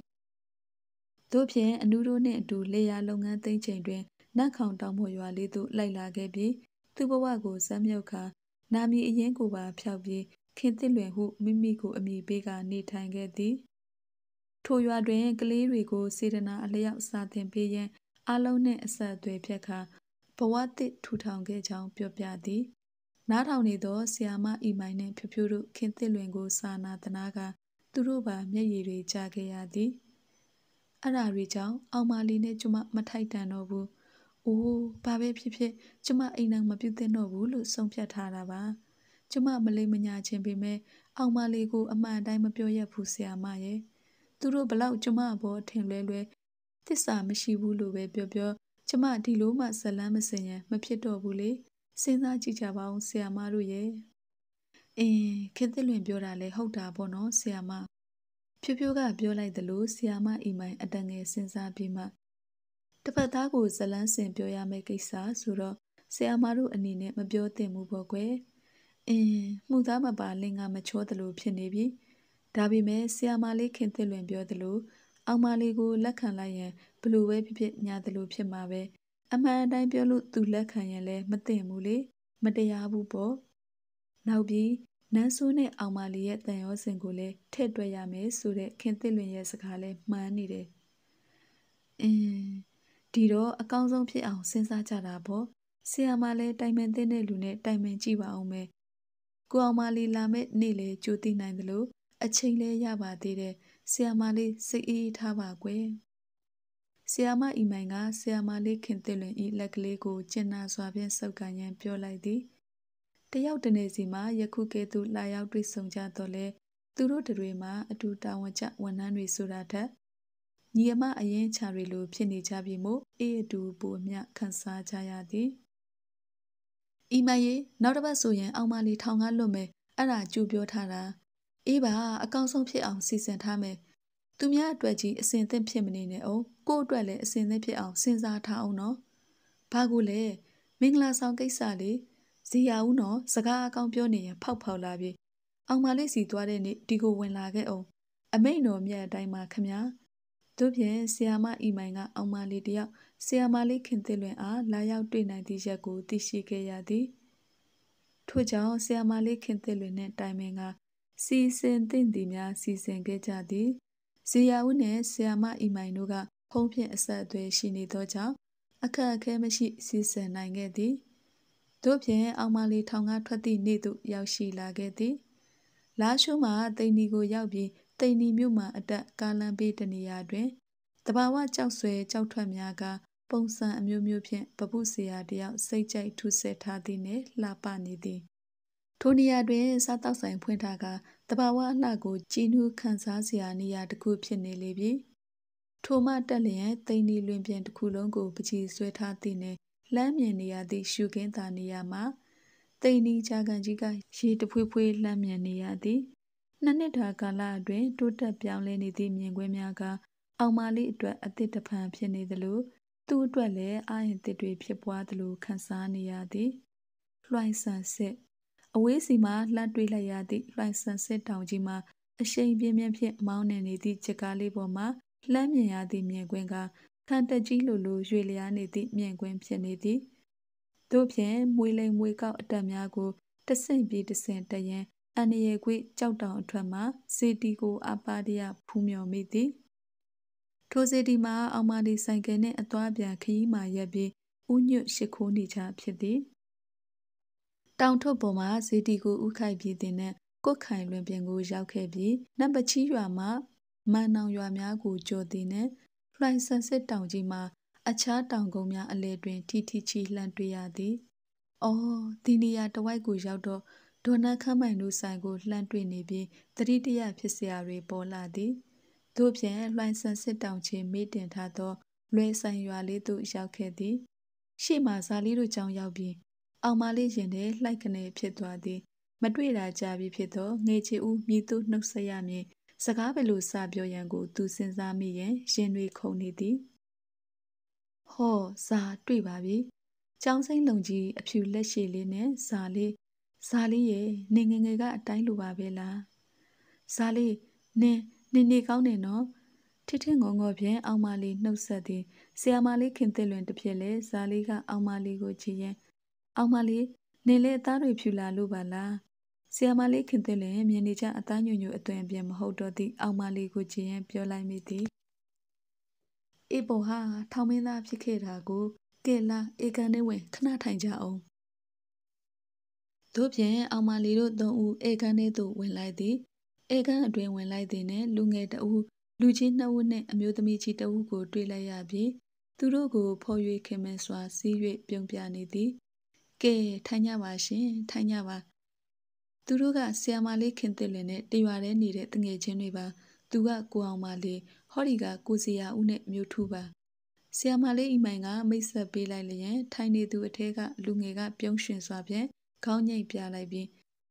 တို့ဖြင့်အနုတို့နှင့်အတူလေယာလုပ်ငန်းသိမ်းချိန်တွင်နတ်ခေါင်တောင်မို့ရွာလေးသို့လိုက်လာခဲ့ပြီးသူ့ဘဝကိုစမ်းမြုပ်ခါနာမည်အရင်ကိုပါဖျောက်ပြီးခင်သစ်လွယ်ဟုမိမိကိုအမိပေးကနေထိုင်ခဲ့သည်ထိုရွာတွင်ကလေးတွေကို စေတနာအလျောက်စာသင်ပေးရန်အလုံးနှင့်အဆက်အသွယ်ဖြတ်ခါဘဝသစ်ထူထောင်ခဲ့ကြောင်းပြောပြသည်နားထောင်နေသောဆီယာမအီမိုင်နှင့်ဖြူဖြူတို့ခင်သစ်လွင်ကိုစာနာသနာက သူတို့ပါမျက်ရည်တွေကျခဲ့ရသည်အဲ့ဒါတွေကြောင့်အောင်မာလီနဲ့ကျမမထိုက်တန်တော့ဘူး။အိုးဘာပဲဖြစ်ဖြစ်ကျမအိမ်နောက်မပြုတ်သင့်တော့ဘူးလို့ဆုံးဖြတ်ထားတာပါ။ကျမမလေးမညာခြင်းပေမဲ့အောင်မာလီကိုအမှန်တိုင်းမပြောရဘူးဆရာမရဲ့။သူတို့ဘလောက်ကျမဘောထင်လွဲလွဲသစ္စာမရှိဘူးလို့ပဲပြောပြောကျမဒီလိုမှဇလန်းမစင်ရန်မဖြစ်တော့ဘူးလေ။စဉ်းစားကြည့်ကြပါဦးဆရာမတို့ရဲ့။အင်းခင်သစ်လွင်ပြောတာလဲဟုတ်တာပေါ့နော်ဆရာမဖြူဖြူကပြောလိုက်သလိုဆီယာမအီမိုင်အတန်ငယ်စဉ်းစားပြီးမှတပတ်သားကိုဇလန်းစင်ပြောရမယ့်ကိစ္စဆိုတော့ဆီယာမတို့အနေနဲ့မပြောသင့်ဘူးပေါ့ကွယ်အင်းမှုသားမပါလင်ကမချောသလိုဖြစ်နေပြီဒါပေမဲ့ဆီယာမလေးခင်သစ်လွင်ပြောသလိုအောင်မလေးကိုလက်ခံလိုက်ရင်ဘလို့ပဲဖြစ်ဖြစ်ညာသလိုဖြစ်မှာပဲအမှန်အတိုင်းပြောလို့သူလက်ခံရင်လည်းမသိဘူးလေမတရားဘူးပေါ့နောက်ပြီးနန်းစိုးနဲ့အောင်မာလီရဲ့တန်ရောစင်ကိုလည်းထည့်တွက်ရမယ်ဆိုတဲ့ခင်သစ်လွင်ရဲ့စကားလည်းမှန်းနေတယ်။အင်းဒီတော့အကောင်းဆုံးဖြစ်အောင်စဉ်းစားကြတာပေါ့။ဆရာမလည်းတိုင်ပင်တဲ့လူနဲ့တိုင်ပင်ကြည့်ပါအောင်မယ်။ကိုအောင်မာလီလာမဲ့နေ့လေကြိုသိနိုင်သလိုအချိန်လည်းရပါသေးတယ်။ဆရာမလေးစိတ်အေးထားပါကွယ်။ဆရာမအီမိုင်ကဆရာမလေးခင်သစ်လွင်ဤလက်ကလေးကိုကျင်နာစွာဖြင့်ဆုပ်ကန်ရန်ပြောလိုက်သည်။တယောက်တနေစီမှာယခုကဲ့သို့လာရောက်တွေ့ဆုံကြတော့လဲသူတို့တွေမှာအတူတာဝန်ကျဝန်ထမ်းတွေဆိုတာထက်ညီအမအရင်ချာတွေလိုဖြစ်နေကြပြီမို့အေးအတူပိုမြခန်းစားကြရသည်ဤမရေနောက်တစ်ပတ်ဆိုရင်အောင်မလေးထောင်ကလွတ်မယ်အဲ့ဒါကြူပြောထားတာအေးပါအကောင်းဆုံးဖြစ်အောင်စီစဉ်ထားမယ်သူများအတွက်ကြီးအစင်သင့်ဖြစ်မနေနဲ့အောင်ကို့အတွက်လည်းအစင်သင့်ဖြစ်အောင်စဉ်းစားထားအောင်နော်ဘာကူလဲမင်္ဂလာဆောင်ကိစ္စလေးဇီယာဦးနော်စကားအကောင်ပြောနေရင်ဖောက်ဖောက်လာပြီးအောင်မလေးစီသွားတဲ့နေ့ဒီကိုဝင်လာခဲ့အောင်အမိန်တော်မြတ်အတိုင်းပါခမညာတို့ဖြင့်ဆီယာမအီမိုင်ကအောင်မလေးတယောက်ဆီယာမလေးခင်သစ်လွင်အားလာရောက်တွေ့နိုင်သည့်ရက်ကိုသိရှိခဲ့ရသည်ထို့ကြောင့်ဆီယာမလေးခင်သစ်လွင်နှင့်တိုင်ပင်က စီစဉ်သင့်သည်များစီစဉ်ခဲ့ကြသည်ဇီယာဦးနှင့်ဆီယာမအီမိုင်တို့ကဖုံးဖြင့်အဆက်အသွယ်ရှိနေသောကြောင့်အခက်အခဲမရှိစီစဉ်နိုင်ခဲ့သည်။တို့ဖြင့်အောင်မလီထောင်ကထွက်သည့်နေ့သို့ရောက်ရှိလာခဲ့သည် လာရှုမှတိန်ဒီကိုရောက်ပြီးတိန်ဒီမြို့မှအတက်ကားလမ်းပေးတနေရာတွင်တဘာဝကြောက်ဆွဲကြောက်ထွက်များက ပုံစံအမျိုးမျိုးဖြင့်ပပုစရာတယောက်စိတ်ကြိုက်ထူဆဲထားသည်နှင့်လှပနေသည်ထိုနေရာတွင် စားတောက်ဆိုင်ဖွင့်ထားကတဘာဝအနှကိုကြည်နူးခံစားစရာနေရာတစ်ခုဖြစ်နေလေပြီထိုမှတက်လျင်တိန်ဒီလွင်ပြင်တစ်ခုလုံးကိုပကြီးဆွဲထားသည်နှင့်လမ်းမြင်နေရသည့်ရှုခင်းသာနေရာမှာတိမ်နီကြာကန်ကြီးကရေတဖွေးဖွေးလမ်းမြင်နေရသည်နှစ်နှစ်တာကာလအတွင်းတိုးတက်ပြောင်းလဲနေသည့်မြင်ကွင်းများက အောင်မာလေးအတွက်အသစ်တဖန်ဖြစ်နေသလိုသူ့အတွက်လည်းအာရင်သစ်တွေဖြစ်ပွားသလိုခံစားနေရသည်လွှိုင်းဆန်စစ်အဝေးစီမှာလှမ်းတွေ့လိုက်ရသည့်လွှိုင်းဆန်စစ်တောင်ကြီးမှာအရှိန်ပြင်းပြင်းဖြင့်မောင်းနေနေသည့်ချက်ကားလေးပေါ်မှာလှမ်းမြင်ရသည့်မြင်ကွင်းကခန္တကြီးလိုလိုရွေလျားနေသည့်မြင်ကွင်းဖြစ်နေသည်တို့ဖြင့်မွေလိမ်မွေကောက်အတက်များကိုတဆင့်ပြီးတဆင့်တယံအန္တရာယ်ကွေ့ကြောက်တောင်အထွက်မှစေတီကို အပါဒယဖူးမြော်မိသည်ထိုစေတီမှာ အောင်မာဒီဆိုင်ကယ်နှင့်အသွားပြန်ခရီးမှရက်ပြီးဥညွတ်ရှိခိုးနေကြဖြစ်သည်တောင်ထုတ်ပေါ်မှာဇေတီကိုဥခိုက်ပြီးတင်တဲ့ကုတ်ခိုင်လွင်ပြင်ကိုရောက်ခဲ့ပြီးနံပါတ်ချီရွာမှာမန်နောင်ရွာများကိုကြော်တင်တဲ့ဖရိုင်ဆန်စစ်တောင်ကြီးမှာ အခြားတောင်ကုန်းများအလယ်တွင်ထီထီချီလှန်တွေ့ရသည်။အော်၊ဒီနေရာတစ်ဝိုက်ကိုရောက်တော့ဒေါ်နန်းခမ်းမိုင်တို့ဆိုင်ကိုလှမ်းတွေ့နေပြီးသတိတရဖြစ်စရာတွေပေါ်လာသည်။သို့ဖြင့်လွိုင်ဆန်စစ်တောင်ချင်းမေးတင်ထားသောလွယ်ဆိုင်ရွာလေးသို့ရောက်ခဲ့သည်။ရှေ့မှာဇာလီတို့ကြောင်းရောက်ပြီးအောင်မလေးရင်ထဲလှိုက်ကနေဖြစ်သွားသည်။မတွေ့တာကြပြီဖြစ်သောငယ်ချီဦးမြည်သူနှုတ်ဆက်ရမည်စကားဘယ်လိုစပြောရန်ကို သူစဉ်းစားမိရန်ရင်တွေခုန်နေသည်ဟောစာတွေ့ပါပြီကျောင်းစိမ့်လုံကြီးအဖြူလက်ရှိလေးနဲ့ဇာလေးဇာလေးရဲ့နေငငယ်ကအတိုင်းလိုပါပဲလားဇာလေးနင်းနေနေကောင်းတယ်နော်ထစ်ထင်ငုံငေါဖြင့်အောင်မလေးနှုတ်ဆက်သည်ဆရာမလေးခင်သစ်လွင်တဖြစ်လဲဇာလေးကအောင်မလေးကိုချီရင်အောင်မလေးနေလေအသားတွေဖြူလာလို့ပါလားဆီယမလေးခင်သွင်းလင်မြင်နေကြအသားညွညွအသွင်ပြင်မဟုတ်တော့သည့်အောင်မလေးကိုကြည်ရင်ပြောလိုက်မိသည်အေးပေါ်ဟာထောင်မင်းသားဖြစ်ခဲ့တာကိုကဲလာအေကန်နဲ့ဝင်ခဏထိုင်ကြအောင်တို့ဖြင့်အောင်မလီတို့သုံးဦးအေကန်နဲ့သို့ဝင်လိုက်သည်အေကန်အတွင်ဝင်လိုက်သည်နှင့်လူငယ်တဦးလူကြီးနှစ်ဦးနှင့်အမျိုးသမီးကြီးတဦးကို တွေ့လိုက်ရပြီး သူတို့ကိုဖော်၍ခင်မင်စွာ စီး၍ပြုံပြနေသည်ကဲထိုင်ကြပါရှင်ထိုင်ကြပါသူတို့ကဆီယမလေးခင်တစ်လင်နဲ့တရွာထဲနေတဲ့တငယ်ချင်းတွေပါသူကကိုအောင်မလေးဟော်ဒီကကိုစီယာဦးနဲ့မြို့ထူပါဆီယမလေးအိမိုင်က မိတ်ဆက်ပေးလိုက်လျင်ထိုင်နေသူအထက်ကလူငယ်ကပြုံးရှင်စွာဖြင့်ခေါင်းငိတ်ပြလိုက်ပြီး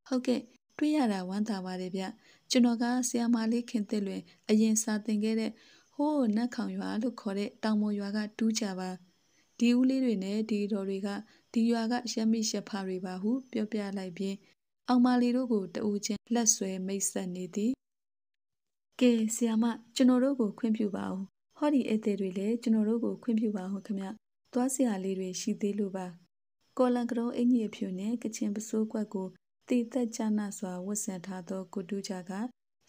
ဟုတ်ကဲ့တွေ့ရတာဝမ်းသာပါတယ်ဗျကျွန်တော်ကဆီယမလေးခင်တစ်လွင်အရင်စာသင်ခဲ့တဲ့ဟိုးနတ်ခေါင်ရွာလို့ခေါ်တဲ့တောင်ပေါ်ရွာက တူးကြပါဒီဦးလေးတွေနဲ့ဒီတော်တွေကဒီရွာကရမိရဖာတွေပါဟုပြောပြလိုက်ပြီးအောင်မာလီတို့ကိုတူးချင်းလက်ဆွဲမိတ်ဆက်နေသည်ကဲဆရာမကျွန်တော်တို့ကို ခွင့်ပြုပါဦးဟောဒီဧည့်သည်တွေလည်းကျွန်တော်တို့ကိုခွင့်ပြုပါဦးခင်ဗျသွားဆရာလေးတွေရှိသေးလို့ပါကောလန်ကရုံးအင်ကြီးအဖြူနဲ့ကချင်ပစိုးကွက်ကိုတည်သက်ကြနာစွာဝတ်ဆင်ထားသောကုတူးကြက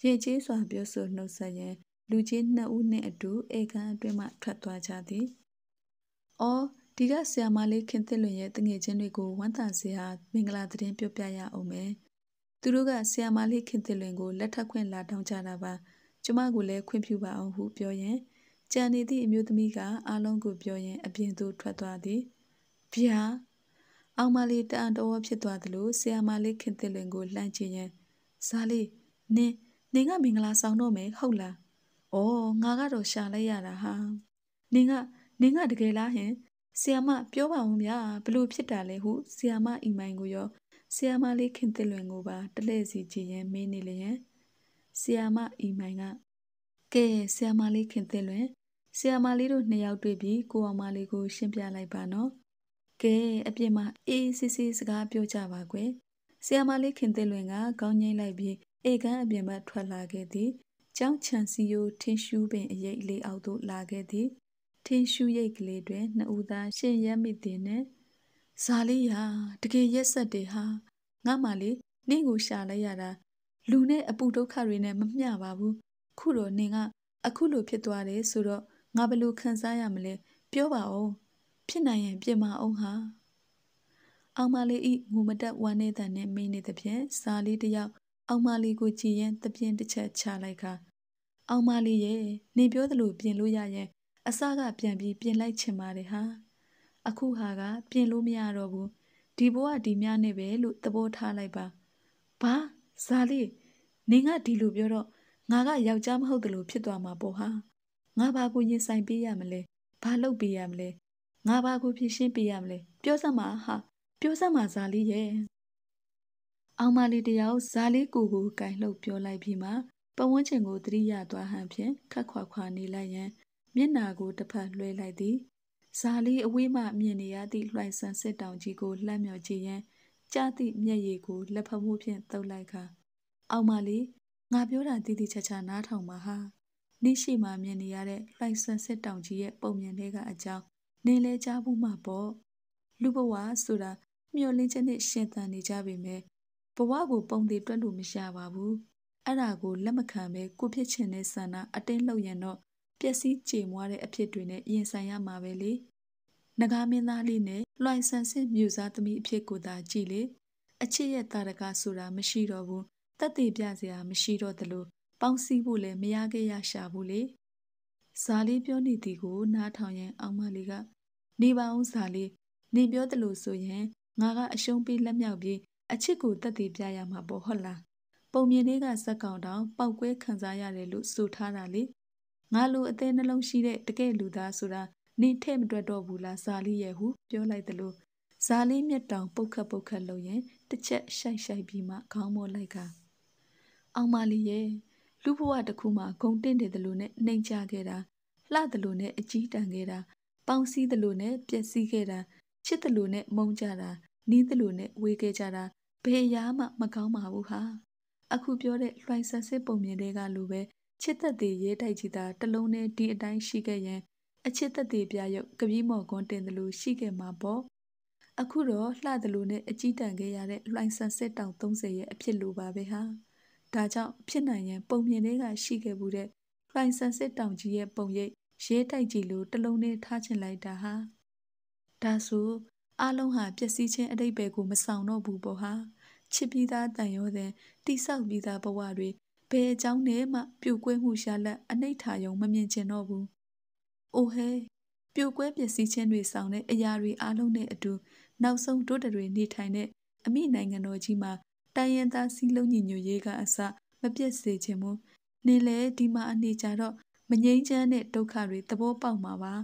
ရည်ကြီးစွာပြောဆိုနှုတ်ဆက်ရန်လူကြီးနှစ်ဦးနှင့်အတူဧကန်အတွင်းမှထွက်သွားကြသည်။အော်ဒီကဆီယာမလေးခင်သစ်လွင်ရဲ့တငယ်ချင်းတွေကိုဝမ်းသာစရာ မင်္ဂလာသတင်းပြောပြရအောင်မယ်။သူတို့ကဆီယာမလေးခင်သစ်လွင်ကို လက်ထပ်ခွင့်လာတောင်းကြတာပါ။ကျမကိုလည်းခွင့်ပြုပါအောင်ဟုပြောရင်ကြံနေသည့်အမျိုးသမီးကအားလုံးကို ပြောရင်အပြင်သို့ထွက်သွားသည်။ဗျာအောင်မလေးတန်တော်ဖြစ်သွားသလိုဆီယာမလေးခင်သစ်လွင်ကိုလှမ်းချင်ရင်ဇာလေးနင်းနင်းကမင်္ဂလာဆောင်တော့မယ်ဟုတ်လား။အော်ငါကတော့ရှာလိုက်ရတာဟာ။နင်းကနင်းကတကယ်လားဟင်ဆီယာမပြောပါဦးဗျာဘလို့ဖြစ်တာလဲဟုဆီယာမအီမိုင်ကိုရောဆီယာမလေးခင်သစ်လွင်ကိုပါတလဲစီကြည်ရင်မင်းနေလျင်ဆီယာမအီမိုင်ကကဲဆီယာမလေးခင်သစ်လွင်ဆီယာမလေးတို့နှစ်ယောက်တွေ့ပြီးကိုအောင်မလေးကိုရှင်းပြလိုက်ပါနော်ကဲအပြင်မှာအေးစစ်စစ်စကားပြောကြပါကွယ်ဆီယာမလေးခင်သစ်လွင်ကခေါင်းငိမ့်လိုက်ပြီးအေကန်းအပြင်ဘက်ထွက်လာခဲ့သည်ကျောင်းချန်စီယိုထင်းရှူးပင်အရိပ်လေးအောက်သို့လာခဲ့သည်ထင်းရှူရိတ်ကလေးတွင်နှစ်ဦးသားရှင်ရမ်းမိသည်နှင့်ဇာလေးရာတကယ်ရက်ဆက်တွေဟာငါမှလေနင့်ကိုရှာလိုက်ရတာ လူနဲ့အပူဒုက္ခတွေနဲ့မမျှပါဘူးခုတော့နင်ကအခုလိုဖြစ်သွားတယ်ဆိုတော့ငါဘယ်လိုခံစားရမလဲပြောပါဦးဖြစ်နိုင်ရင်ပြင်ပါအောင်ဟာအောင်မလေးဤငိုမတက်ဝမ်းနေတဲ့အနဲ့မိနေတဲ့ဖြင့်ဇာလေးတယောက်အောင်မလေးကိုကြည်ရင်တပြင်းတစ်ချက်ချလိုက်ခါအောင်မလေးရဲ့နေပြောသလိုပြင်လို့ရရင်အစကပြန်ပြီးပြင်လိုက်ချင်ပါတယ်ဟာအခုဟာကပြင်လို့မရတော့ဘူးဒီဘိုးကဒီမြနဲ့ပဲလို့သဘောထားလိုက်ပါဘာဇာလေးနေကဒီလိုပြောတော့ငါကယောက်ျားမဟုတ်တယ်လို့ဖြစ်သွားမှာပေါ့ဟာငါဘာကိုရင်ဆိုင်ပေးရမလဲဘာလုပ်ပေးရမလဲငါဘာကိုဖြည့်ရှင်းပေးရမလဲပြောစမ်းပါဟာပြောစမ်းပါဇာလေးရဲ့အောင်မလေးတယောက်ဇာလေးကိုကိုကင်လှုပ်ပြောလိုက်ပြီးမှပဝန်းကျင်ကိုသတိရသွားဟန်ဖြင့်ခက်ခွာခွာနေလိုက်ရန်မျက်နာကိုတစ်ဖက်လွှဲလိုက်သည်ဇာလီအဝေးမှမြင်နေရသည့်လွှိုင်ဆန်စစ်တောင်ကြီးကိုလှမ်းမြော်ကြည့်ရန်ကြားသည့်မျက်ရည်ကိုလက်ဖမှုဖြင့်တုပ်လိုက်ခါအောင်မလေးငါပြောတာတိတိကျကျနားထောင်ပါဟာနေ့ရှိမှမြင်နေရတဲ့လှိုင်ဆန်စစ်တောင်ကြီးရဲ့ပုံမြင်တွေကအကြောင်းနင်းလဲကြားမှုမှပေါ့လူဘဝဆိုတာမျောလင်းချက်နဲ့ရှင်သန်နေကြပေမဲ့ဘဝကိုပုံသေးတွက်လို့မရပါဘူးအဲ့ဒါကိုလက်မခံပဲကိုဖြစ်ချင်တဲ့ဆန္ဒအတင်းလှုပ်ရင်တော့ျက်စီးကြေမွားတဲ့အဖြစ်တွေနဲ့ရင်ဆိုင်ရမှာပဲလေ။နဂါမင်းသားလေးနဲ့လွှိုင်ဆန်စစ်မြူစားသမီးအဖြစ်ကိုသာကြည်လေ။အချစ်ရဲ့တာရကဆိုတာမရှိတော့ဘူး။တက်သေးပြစရာမရှိတော့သလိုပေါင်းစည်းဖို့လည်းမရခဲ့ရရှာဘူးလေ။ဇာလေးပြောနေသည်ကိုနားထောင်ရန်အောင်မလေးကနေပါအောင်ဇာလေးနေပြောသလိုဆိုရင်ငါကအရှုံးပေးလက်မြောက်ပြီးအချစ်ကိုတက်သေးပြရမှာပေါ့ဟုတ်လား။ပုံမြင်လေးကစက်ကောင်တောင်ပောက်ကွဲခံစားရတယ်လို့ဆိုထားတာလေငါလူအသေးနှလုံးရှိတဲ့တကယ်လူသားဆိုတာနင်ထဲ့မတွေ့တော့ဘူးလားဇာလီရဲ့ဟု ပြောလိုက်သလိုဇာလီမျက်တောင်ပုတ်ခတ်ပုတ်ခတ်လုပ်ရင်တစ်ချက်ရှိုက်ရှိုက်ပြီးမှခေါင်းမောလိုက်ကအောင်မလီရဲ့လူဘဝတစ်ခုမှာဂုံတင့်တယ်လို့နဲ့နှိမ်ချခဲ့တာလှတယ်လို့နဲ့အကြီးတန်ခဲ့တာပေါင်းစည်းတယ်လို့နဲ့ပျက်စီးခဲ့တာချစ်တယ်လို့နဲ့မုန်းကြတာနီးတယ်လို့နဲ့ဝေးခဲ့ကြတာဘယ်အရာမှမကောင်းပါဘူးဟာအခုပြောတဲ့လွှိုင်ဆန်စစ်ပုံမြင်တွေကလိုပဲချစ်သက်သည်ရဲတိုက်ကြီးသာတလုံးနဲ့ဒီအတိုင်းရှိခဲ့ရင်အချစ်သက်သည်ပြရုပ်ကပြီးမော်ကွန်းတင်တယ်လို့ရှိခဲ့မှာပေါ့အခုတော့လှတယ်လို့နဲ့အကြီးတန်ခဲ့ရတဲ့လှိုင်ဆန်စစ်တောင်30ရဲ့အဖြစ်လိုပါပဲဟာဒါကြောင့်ဖြစ်နိုင်ရင်ပုံမြင်တွေကရှိခဲ့မှုတဲ့လှိုင်ဆန်စစ်တောင်ကြီးရဲ့ပုံရိပ်ရဲတိုက်ကြီးလို့တလုံးနဲ့ထားချင်လိုက်တာဟာဒါဆိုအလုံးဟာပျက်စီးခြင်းအတိတ်ပဲကိုမဆောင်တော့ဘူးပေါ့ဟာချစ်ပြီးသားတန်ရောတဲ့တိဆောက်ပြီးသားဘဝတွေဘယ်အကြောင်းနဲ့မှပြိုကွဲမှုရှာလက်အနှိဋ္ဌာယုံမမြင်ချင်တော့ဘူး။အိုဟဲပြိုကွဲပျက်စီးခြင်းတွေဆောင်တဲ့အရာတွေအလုံးနဲ့အတူနောက်ဆုံးတိုးတတွေနေထိုင်တဲ့အမိနိုင်ငံတော်ကြီးမှာတိုင်းရင်းသားစည်းလုံးညီညွတ်ရေးကအစမပြည့်စေခြင်းမူနေလေဒီမှာအနေကြတော့မငြိမ်းချမ်းတဲ့ဒုက္ခတွေသဘောပေါက်မှာပါ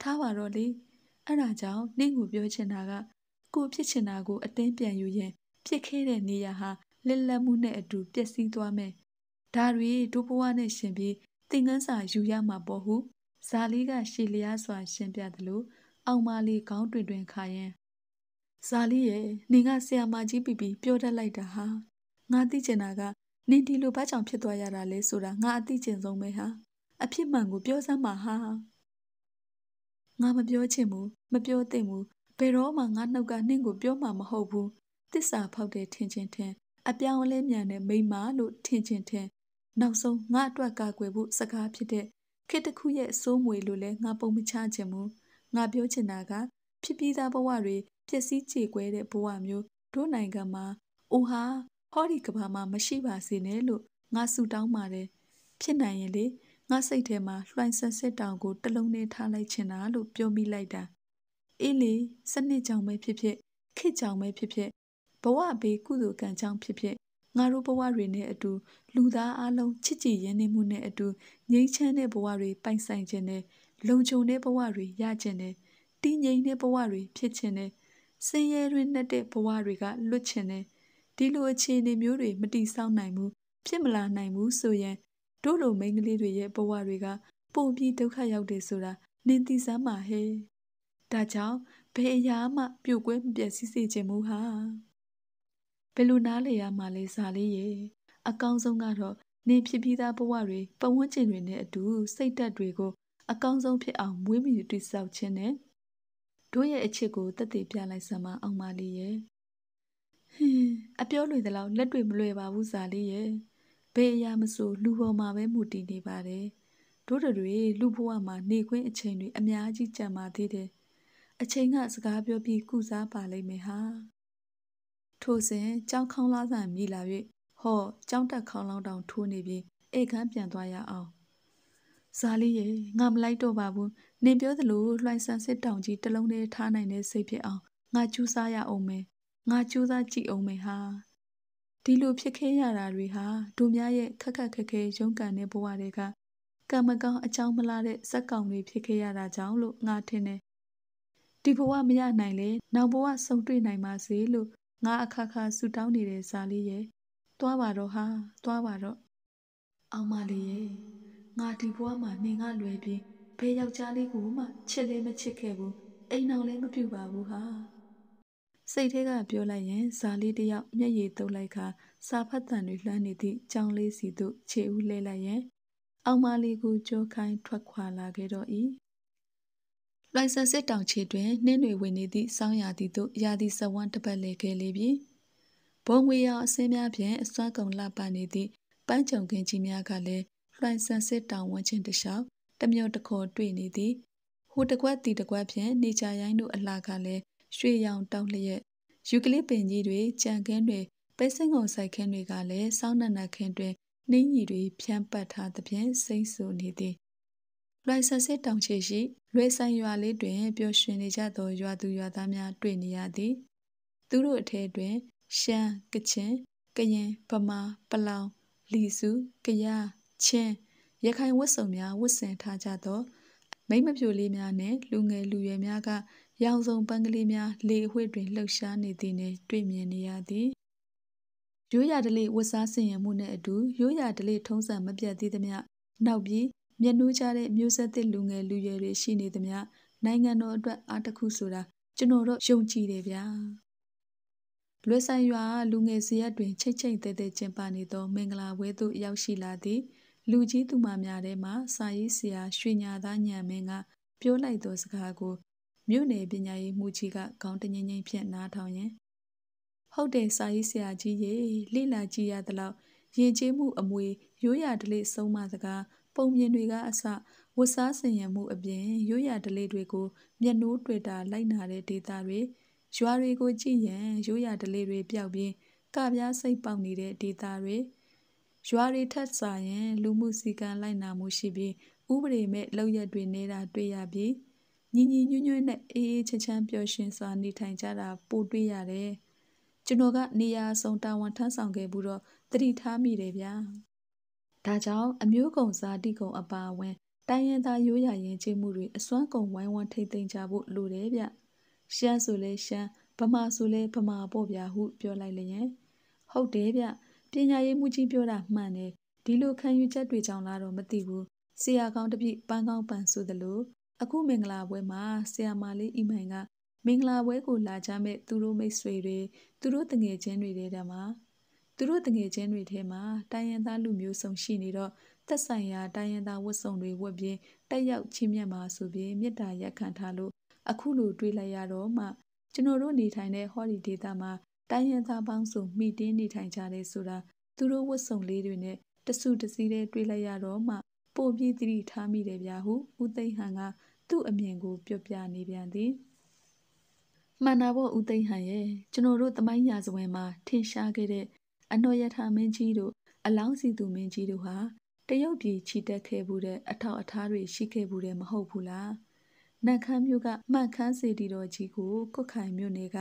ထားပါတော့လေအဲ့ဒါကြောင့်နင့်ကိုပြောချင်တာကကိုဖြစ်ချင်တာကိုအတင်းပြန်ယူရင်ဖြစ်ခဲ့တဲ့နေရာဟာလက်လက်မှုနဲ့အတူပျက်စီးသွားမယ်ဒါတွေတို့ဘဝနဲ့ရှင်ပြီးသင်ခန်းစာယူရမှာပေါ့ဟုဇာလေးကရှည်လျားစွာရှင်းပြသလိုအောင်မလေးခေါင်းတွင်တွင်ခါရင်ဇာလေးရဲ့နင်ကဆရာမကြီးပြပြီးပြောတတ်လိုက်တာဟာငါသိချင်တာကနင်ဒီလိုဘာကြောင့်ဖြစ်သွားရတာလဲဆိုတာငါအသိချင်ဆုံးပဲဟာအဖြစ်မှန်ကိုပြောစမ်းပါဟာငါမပြောချင်ဘူးမပြောသင့်ဘူးဘယ်တော့မှငါနှုတ်ကနင့်ကိုပြောမှာမဟုတ်ဘူးတစ္ဆာဖောက်တယ်ထင်ချင်းထင်အပြောင်းအလဲမြန်တဲ့မိမလို့ထင်ချင်းထင်နောက်ဆုံးငါအတွက်ကာကွယ်ဖို့စကားဖြစ်တဲ့ခေတ်တစ်ခုရဲ့စိုးမွေလို့လဲငါပုံမချချင်ဘူးငါပြောချင်တာကဖြစ်ပြီးသားဘဝတွေပျက်စီးကြေကွဲတဲ့ဘဝမျိုးတို့နိုင်ငံမှာအိုဟာ ဟောဒီကဘာမှာမရှိပါစေနဲ့လို့ငါဆုတောင်းပါတယ်ဖြစ်နိုင်ရင်လေငါစိတ်ထဲမှာလွှိုင်းဆန်စစ်တောင်ကို တလုံးနဲ့ထားလိုက်ချင်တာလို့ပြောမိလိုက်တာအေးလေစနစ်ကြောင့်ပဲဖြစ်ဖြစ်ခေတ်ကြောင့်ပဲဖြစ်ဖြစ်ဘဝဘေးကုသိုလ်ကံကြောင့်ဖြစ်ဖြစ်ငါတို့ဘဝတွေနဲ့အတူလူသားအလုံးချစ်ကြည်ရင်းနှီးမှုနဲ့အတူငြိမ်းချမ်းတဲ့ဘဝတွေပိုင်ဆိုင်ခြင်းနဲ့လုံခြုံတဲ့ဘဝတွေရခြင်းနဲ့တည်ငြိမ်တဲ့ဘဝတွေဖြစ်ခြင်းနဲ့ဆင်းရဲတွင်နှက်တဲ့ဘဝတွေကလွတ်ခြင်းနဲ့ဒီလိုအခြေအနေမျိုးတွေမတိဆောက်နိုင်ဘူးဖြစ်မလာနိုင်ဘူးဆိုရင်တို့လိုမိန်းကလေးတွေရဲ့ဘဝတွေက ပုံပြီးဒုက္ခရောက်တယ်ဆိုတာနင်သိစမ်းပါဟဲ့ဒါကြောင့်ဘယ်အရာမှ ပြုတ်ကွဲမပြတ်စီစေခြင်းမူဟာဘယ်လိုနားလည်ရမှာလဲဇာလေးရေအကောင်းဆုံးကတော့နေဖြစ်ပြီးသားဘဝတွေပဝန်းကျင်တွေနဲ့အတူစိတ်ဓာတ်တွေကိုအကောင်းဆုံးဖြစ်အောင်မွေးမြူတိဆောက်ခြင်းနဲ့တို့ရဲ့အချစ်ကိုတသက်ပြလိုက်စမ်းမအောင်မလေးရဲ့ဟင်းအပြောလွယ်သလောက်လက်တွေမလွယ်ပါဘူးဇာလေးရဲ့ဘယ်အရာမဆိုလူပေါ်မှာပဲမူတည်နေပါတယ်တို့တွေလူဘဝမှာနေခွင့်အချိန်တွေအများကြီးကြံပါသေးတယ်အချိန်ကစကားပြောပြီးကုစားပါလိမ့်မယ်ဟာထိုစဉ်ကြောင်းခေါင်းလားဆန်မြည်လာ၍ဟော့ကြောင်းတက်ခေါင်းလောင်းတောင်ထိုးနေပြီးအိတ်ခမ်းပြန်သွားရအောင်ဇာလေးရေငါမလိုက်တော့ပါဘူးနင်ပြောသလိုလွှိုင်ဆန်စစ်တောင်ကြီးတလုံးနဲ့ထားနိုင်တဲ့စိတ်ဖြစ်အောင်ငါကြိုးစားရအောင်မယ်ငါကြိုးစားကြည့်အောင်မယ်ဟာဒီလိုဖြစ်ခဲ့ရတာတွေဟာတို့များရဲ့ခက်ခက်ခက်ခဲရုန်းကန်တဲ့ဘဝတွေကကံမကောင်းအကြောင်းမလားတဲ့စက်ကောင်တွေဖြစ်ခဲ့ရတာကြောင့်လို့ငါထင်တယ်ဒီဘဝမရနိုင်လေနောက်ဘဝဆုံတွေ့နိုင်ပါစေလို့ငါအခါခါဆူတောင်းနေတဲ့ဇာလေးရဲ့သွားပါတော့ဟာသွားပါတော့အောင်မလေးရဲ့ငါဒီဘွားမှာနေငါလွယ်ပြီးဘယ်ယောက်ျားလေးကိုမှချစ်လည်းမချစ်ခဲ့ဘူးအိမ်အောင်လည်းမပြုတ်ပါဘူးဟာစိတ်ထဲကပြောလိုက်ရင်ဇာလေးတယောက်မျက်ရည်တုပ်လိုက်ခါစာဖတ်တန်တွေလှမ်းနေသည့်ကြောင်လေးစီတို့ခြေဦးလှဲလိုက်ရင်အောင်မလေးကိုကြောခိုင်းထွက်ခွာလာခဲ့တော့၏လိုင်စင်စစ်တောင်ချေတွင် နှင်းတွေဝင်နေသည့်စောင်းရာသီတို့ရာသီဇဝန်းတစ်ပတ်လည်ခဲ့လေပြီဘုံငွေရောင်အစင်းများဖြင့်အစွမ်းကုန်လှပနေသည့်ပန်းကြုံခင်းကြီးများကလည်းလိုင်စင်စစ်တောင်ဝန်းချင်းတစ်လျှောက်တမြုံတခေါ်တွေ့နေသည်ဟိုတကွက်တီတကွက်ဖြင့်နေကြရိုင်းတို့အလှကလည်းရွှေရောင်တောက်လျက်ယူကလစ်ပင်ကြီးတွေကြံခင်းတွေပဲစင်းကုန်ဆိုင်ခင်းတွေကလည်းစောင်းနက်နက်ခင်းတွင်နှင်းကြီးတွေဖြန်းပတ်ထားသဖြင့်စိမ့်ဆူနေသည်လွိုင်ဆန်စစ်တောင်ချေရှိလွယ်ဆန်ရွာလေးတွင်ပျော်ရွှင်နေကြသောရွာသူရွာသားများတွေ့နေရသည် သူတို့အထက်တွင် ရှမ်းကချင် ကရင်ဗမာ ပလောင် လီစုကရချင်းရခိုင်ဝတ်စုံများဝတ်ဆင်ထားကြသော မိမ့်မပြိုလေးများနှင့်လူငယ်လူရွယ်များကရောင်စုံပန်းကလေးများလေအဝှေ့တွင်လှုပ်ရှားနေသည်နှင့်တွေ့မြင်နေရသည်ရိုးရာဓလေ့ဝတ်စားဆင်ရင်မှုနှင့်အတူရိုးရာဓလေ့ထုံးစံမပြတ်သေးသမျှနောက်ပြီးမျက်နှူးကြတဲ့မျိုးဆက်သစ်လူငယ်လူရွယ်တွေရှိနေသမျှနိုင်ငံတော်အတွက်အားတစ်ခုဆိုတာကျွန်တော်တို့ယုံကြည်တယ်ဗျာလွယ်ဆိုင်ရွာလူငယ်စရက်တွင်ချိတ်ချိတ်တဲတဲကျင်းပနေသောမင်္ဂလာဝဲသို့ရောက်ရှိလာသည့်လူကြီးသူမများထဲမှ စာရေးဆရာရွှေညာသားညံမင်းက ပြောလိုက်သောစကားကိုမြို့နယ်ပညာရေးမှူးကြီးကခေါင်းတငိမ့်ငိမ့်ဖြင့်နားထောင်ရင်ဟုတ်တယ်စာရေးဆရာကြီးရေလိလာကြည့်ရသလောက်ယဉ်ကျေးမှုအမွေရိုးရာဒလိဆုံးမစကားပုံပြင်တွေကအစဝတ်စားဆင်ရမှုအပြင်ရိုးရာဓလေ့တွေကိုမျက်နှိုးတွေ့တာလိုက်နာတဲ့ဒေသတွေရွာတွေကိုကြည့်ရန်ရိုးရာဓလေ့တွေပြောက်ပြီးကပြားစိတ်ပေါက်နေတဲ့ဒေသတွေရွာတွေထက်စာရင် လူမှုစီကံလိုက်နာမှုရှိပြီးဥပဒေမဲ့လောက်ရက်တွေနေတာတွေ့ရပြီးညီညီညွတ်ညွတ်နဲ့အေးအေးချမ်းချမ်းပျော်ရွှင်စွာနေထိုင်ကြတာပိုတွေ့ရတယ်။ကျွန်တော်ကနေရာဆောင်တာဝန်ထမ်းဆောင်ခဲ့ပြီးတော့တတိထားမိတယ်ဗျာ။ဒါကြောင့်အမျိုးကုံဇာတိကုံအပါအဝင်တိုင်းရင်းသားရိုးရာရင်ကျေးမှုတွေအစွမ်းကုန်ဝိုင်းဝန်းထိမ့်သိမ့်ကြဖို့လိုတယ်ဗျ။ရှမ်းဆိုလဲရှမ်းဗမာဆိုလဲဗမာပေါ့ဗျာဟုပြောလိုက်လျင်ဟုတ်တယ်ဗျ။ပညာရေးမှုကြီးပြောတာမှန်တယ်။ဒီလိုခံယူချက်တွေကြောင့်လားတော့မသိဘူး။ဆရာကောင်းတပြည့်ပန်းကောင်းပန်ဆိုသလိုအခုမင်္ဂလာပွဲမှာဆရာမလေးအီမိုင်က မင်္ဂလာပွဲကိုလာကြမဲ့သူတို့မိတ်ဆွေတွေသူတို့တငယ်ချင်းတွေတဲမှာသူတို့တငယ်ချင်းတွေထဲမှာတိုင်းရင်းသားလူမျိုးစုံရှိနေတော့သက်ဆိုင်ရာတိုင်းရင်းသားဝတ်စုံတွေဝတ်ပြီးတက်ရောက်ချင်းမြတ်မှာဆိုပြီးမေတ္တာရက်ခံထားလို့အခုလိုတွေ့လိုက်ရတော့မှ ကျွန်တော်တို့နေထိုင်တဲ့ဟောဒီဒေတာမှာတိုင်းရင်းသားပေါင်းစုံမိတင်းနေထိုင်ကြတယ်ဆိုတာသူတို့ဝတ်စုံလေးတွေနဲ့တဆူတစည်းတဲ့တွေ့လိုက်ရတော့မှ ပိုပြီးသတိထားမိတယ်ဗျာဟုဦးသိန်းဟန်ကသူ့အမြင်ကို ပြောပြနေပြန်သည်မှန်တာပေါ့ဦးသိန်းဟန်ရဲ့ကျွန်တော်တို့သမိုင်းရာဇဝင်မှာထင်ရှားခဲ့တဲ့အနှောရထမင်းကြီးတို့အလောင်းစီသူမင်းကြီးတို့ဟာတရုတ်ပြည်ချီတက်ခဲ့ဘူးတဲ့အထောက်အထားတွေရှိခဲ့ဘူးတဲ့မဟုတ်ဘူးလားနတ်ခမ်းမြို့ကမှန်ခမ်းစေတီတော်ကြီးကိုကုတ်ခိုင်မြို့နယ်က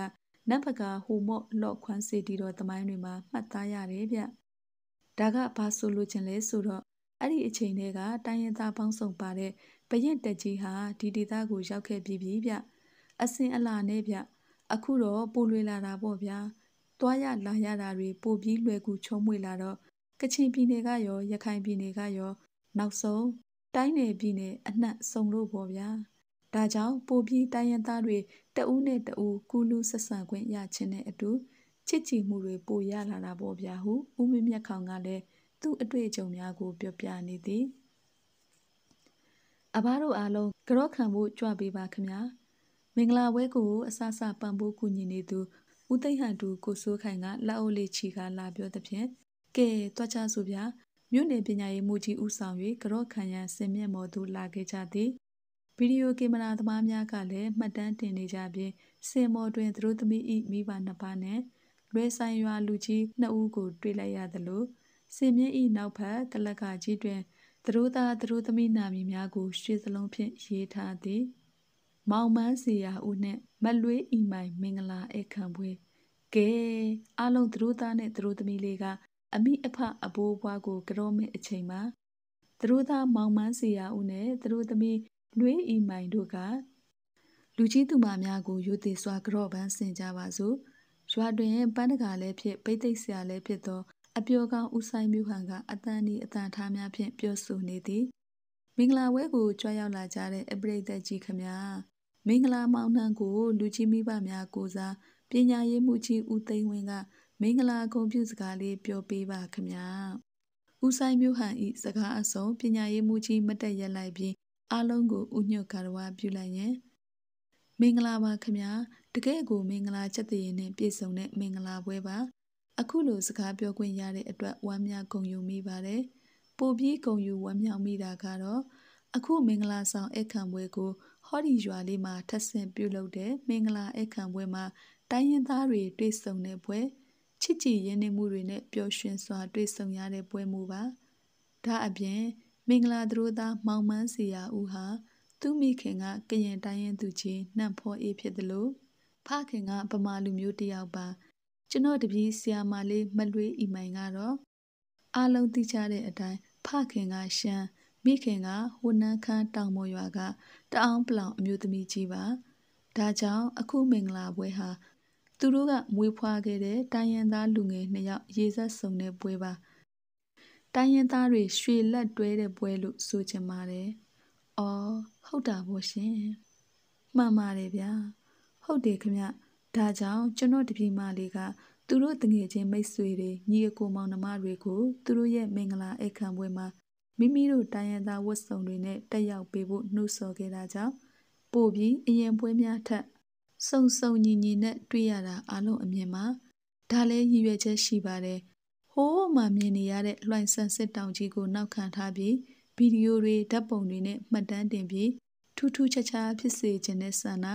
နတ်ဘကာဟိုမော့လော့ခွမ်းစေတီတော်သမိုင်းတွေမှာမှတ်သားရတယ်ဗျဒါကဘာဆိုလိုချင်လဲဆိုတော့အဲ့ဒီအချိန်တည်းကတိုင်းရင်းသားပေါင်းစုံပါတဲ့ဘရင်တက်ကြီးဟာဒီဒေသကိုရောက်ခဲ့ပြီးပြီဗျအစင်အလာနဲ့ဗျအခုတော့ပိုလွေလာတာပေါ့ဗျာ။သွားရလာရတာတွေပိုပြီးလွယ်ကူချောမွေ့လာတော့ကချင်ပြည်နယ်ကရောရခိုင်ပြည်နယ်ကရောနောက်ဆုံးတိုင်းနယ်ပြည်နယ်အနှံ့ဆုံလို့ပေါ့ဗျာဒါကြောင့်ပိုပြီးတိုင်းရင်းသားတွေတအူးနဲ့တအူးကူလူဆက်ဆံခွင့်ရခြင်းနဲ့အတူချစ်ကြည်မှုတွေပိုရလာတာပေါ့ဗျာဟုဦးမင်းမြတ်ခေါင်ကလည်းသူ့အတွေ့အကြုံများကိုပြောပြနေသည်အဘတို့အားလုံးကြော့ခံဖို့ကြွပေးပါခင်ဗျာမင်္ဂလာဝဲကိုအဆအဆပံ့ပိုးကူညီနေသူဦးသိမ့်ဟန်တူကိုစိုးခိုင်ကလက်အုပ်လေးချီကလာပြောသဖြင့်ကဲတွားချဆိုဗျာမြို့နယ်ပညာရေးမှူးကြီးဦးဆောင်၍ကြော့ခံရန်စင်မြင့်မော်သူလာခဲ့ကြသည်ဗီဒီယိုကင်မရာသမားများကလည်းမှတ်တမ်းတင်နေကြပြီးစင်မော်တွင်သူတို့သမီး၏မိဘနှစ်ပါးနှင့် လွယ်ဆိုင်ရွာလူကြီးနှစ်ဦးကို တွေ့လိုက်ရသလိုစင်မြင့်၏နောက်ဘက်ကလကကြီးတွင်သူတို့သားသူတို့သမီးနာမည်များကိုရွှေစလုံးဖြင့်ရေးထားသည်။မောင်မန်းစီယာဦးနဲ့မလွေးဤမိုင်မင်္ဂလာဧခံပွဲကဲအလုံးသူတို့သားနဲ့သူတို့သမီးလေးက အမိအဖအဘိုးဘွားကိုကြောမဲ့အချိန်မှာသူတို့သားမောင်မန်းစီယာဦးနဲ့သူတို့သမီးလွေးဤမိုင်တို့ကလူကြီးသူမများကိုရိုသေစွာကြော့ပန်းဆင်ကြပါစို့ရွာတွင်ပန်းတကာလည်းဖြစ် ပိတ်သိက်ဆရာလည်းဖြစ်သော အပျော်ကောင်ဦးဆိုင်မျိုးဟန်ကအတန်ဒီအတန်ထားများဖြင့်ပြောဆိုနေသည်မင်္ဂလာဝဲကိုကြွားရောက်လာကြတဲ့အပရိသတ်ကြီးခမမင်္ဂလာမောင်နှံကိုလူကြီးမိဘများကိုစားပညာရေးမှုကြီးဦးသိန်းဝင်းကမင်္ဂလာဂုဏ်ပြုစကားလေးပြောပေးပါခမညာဦးဆိုင်မျိုးဟန်ဤစကားအဆုံးပညာရေးမှုကြီးမတက်ရက်လိုက်ပြီးအားလုံးကိုဥညွတ်ကာရဝပြုလိုက်ရင်မင်္ဂလာပါခမညာတကယ့်ကိုမင်္ဂလာချက်တည်ရင်နဲ့ပြည့်စုံတဲ့မင်္ဂလာပွဲပါအခုလိုစကားပြောခွင့်ရတဲ့အတွက်ဝမ်းမြောက်ဂုဏ်ယူမိပါတယ်ပိုပြီးဂုဏ်ယူဝမ်းမြောက်မိတာကတော့အခုမင်္ဂလာဆောင်အခမ်းပွဲကိုဟောဒီရွာလေးမှာထပ်ဆင့်ပြုလုပ်တဲ့မင်္ဂလာအခမ်းပွဲမှာတိုင်းရင်းသားတွေတွေ့ဆုံတဲ့ပွဲချစ်ကြည်ရင်းနှီးမှုတွေနဲ့ပျော်ရွှင်စွာ တွေ့ဆုံရတဲ့ပွဲမျိုးပါဒါအပြင်မင်္ဂလာသရိုးသားမောင်မန်းစီယာဦးဟာသူမိခင်ကကရင်တိုင်းရင်းသူချင်းနှံ့ဖော်အေးဖြစ်တယ်လို့ဖခင်ကဗမာလူမျိုးတယောက်ပါ ကျွန်တော်တပည့်ဆီယာမလေးမလွေးအီမိုင်ကတော့အလုံးသိကြတဲ့အတိုင်းဖခင်ကရှမ်းမိခင်ကဟိုနန်းခမ်းတောင်မော်ရွာကတအောင်ပလောင်အမျိုးသမီးကြီးပါဒါကြောင့်အခုမင်္ဂလာပွဲဟာ သူတို့ကမွေးဖွားခဲ့တဲ့တိုင်းရင်းသားလူငယ်နှစ်ယောက်ရေစက်ဆုံတဲ့ပွဲပါ တိုင်းရင်းသားတွေရွှေလက်တွဲတဲ့ပွဲလို့ဆိုချင်ပါတယ်အော်ဟုတ်တာပေါ့ရှင်မှန်ပါတယ်ဗျာဟုတ်တယ်ခင်ဗျဒါကြောင့်ကျွန်တော်တပြီမလေးကသူတို့တငယ်ချင်းမိတ်ဆွေတွေညီအကိုမောင်နှမတွေကိုသူတို့ရဲ့မင်္ဂလာအခမ်းပွဲမှာမိမိတို့တိုင်းရင်းသားဝတ်စုံတွေနဲ့တက်ရောက်ပေးဖို့နှုတ်ဆော်ခဲ့တာကြောင့်ပို့ပြီးအရင်ပွဲများထက်စုံစုံညီညီနဲ့တွေ့ရတာအလုံးအမြင်မှာဒါလည်းရည်ရွယ်ချက်ရှိပါတယ်။ဟိုးမှမြင်နေရတဲ့လွှိုင်ဆန်စစ်တောင်ကြီးကိုနောက်ခံထားပြီးဗီဒီယိုတွေဓာတ်ပုံတွေနဲ့မှတ်တမ်းတင်ပြီးထူးထူးခြားခြားဖြစ်စေခြင်းနဲ့ဆန္ဒ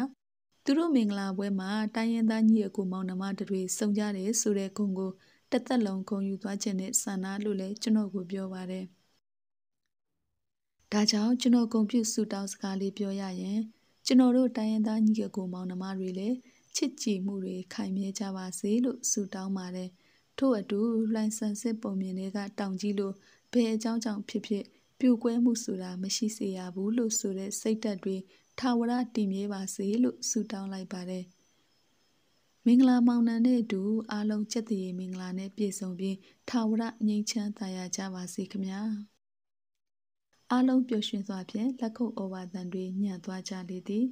သူတို့မင်္ဂလာပွဲမှာတိုင်းရင်းသားညီအကိုမောင်နှမတွေစုံကြတယ်ဆိုတဲ့ဂုဏ်ကိုတသက်လုံးဂုဏ်ယူသွားခြင်းနဲ့ဆန္ဒလို့လည်းကျွန်တော်ကိုပြောပါတယ်။။ဒါကြောင့်ကျွန်တော်ဂုံပြုဆုတောင်းစကားလေးပြောရရင်ကျွန်တော်တို့တိုင်းရင်းသားညီအကိုမောင်နှမတွေလည်းချစ်ကြည်မှုတွေခိုင်မြဲကြပါစေလို့ဆုတောင်းပါတယ်။ထို့အတူလှိုင်ဆန်စစ်ပုံမြင်တွေက တောင်ကြီးလိုဘယ်အကြောင်းကြောင့်ဖြစ်ဖြစ်ပြိုကွဲမှုဆိုတာမရှိစေရဘူးလို့ဆိုတဲ့စိတ်ဓာတ်တွေထာဝရတည်မြဲပါစေလို့ဆုတောင်းလိုက်ပါတယ်။မင်္ဂလာမောင်နှံနဲ့အတူအားလုံးကြက်တရေမင်္ဂလာနဲ့ပြည့်စုံပြီးထာဝရငြိမ်းချမ်းသာယာကြပါစေခင်ဗျာ။အားလုံးပျော်ရွှင်စွာဖြင့်လက်ခုပ်ဩဝါဒံတွေညံ့သွားကြလေသည်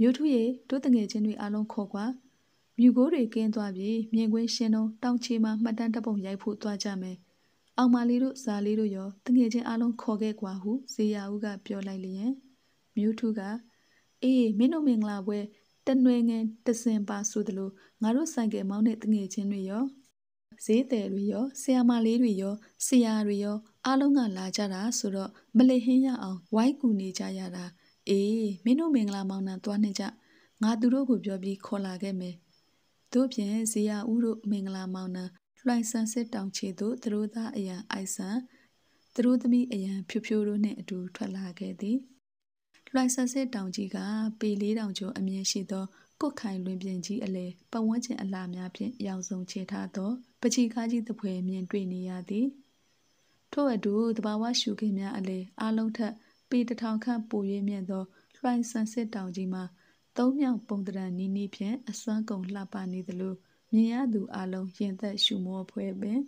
မြို့ထူရေတို့တငယ်ချင်းတွေအားလုံးခေါ်ကွာမြူကိုတွေကင်းသွားပြီးမြင်ကွင်းရှင်တို့တောင်ချီမှာမှတ်တမ်းတပ်ပုံရိုက်ဖို့သွားကြမယ်အောင်မာလီတို့ဇာလီတို့ရောတငယ်ချင်းအားလုံးခေါ်ခဲ့ကွာဟုဇေယျဦးကပြောလိုက်လျင် မြို့ထူကအေးမင်းတို့မင်္ဂလာပွဲတနွေငင် တစင်ပါဆိုသလိုငါတို့ဆိုင်ကယ်မောင်းတဲ့တငယ်ချင်းတွေရောဈေးသည်တွေရောဆရာမလေးတွေရောဆရာတွေရောအားလုံးကလာကြတာဆိုတော့မလစ်ဟင်းရအောင် ဝိုင်းကူနေကြရတာအေးမင်းတို့မင်္ဂလာမောင်နှံသွားနေကြငါသူတို့ကိုပြောပြီးခေါ်လာခဲ့မယ်တို့ဖြင့်ဇေယဦးတို့မင်္ဂလာမောင်နှံလွှိုင်ဆန်စစ်တောင်ချေသို့သူတို့သားအရန်အိုက်ဆန်သူတို့သမီးအရန်ဖြူဖြူတို့နှင့်အတူထွက်လာခဲ့သည်လွှိုင်ဆန်စစ်တောင်ကြီးကပေလေးတောင်ကျော်အမြင့်ရှိသောကုတ်ခိုင်လွင်ပြင်ကြီးအလဲပဝန်းကျင်အလှများဖြင့်ရောင်စုံချေထားသော ပချီခါကြီးသဖွယ်မြင်တွေ့နေရသည်။ထို့အတူသဘာဝရှုခင်းများအလယ်အလုံးထက်ပေတထောင်ခန့်ပို၍မြင့်သောလွှိုင်းဆန်စစ်တောင်ကြီးမှာသုံးမြောင်ပုံတရံနီးနီးဖြင့်အစွမ်းကုန်လှပနေသလိုမြင်ရသူအလုံးရင်သက်ရှုမောဖွယ်ပင်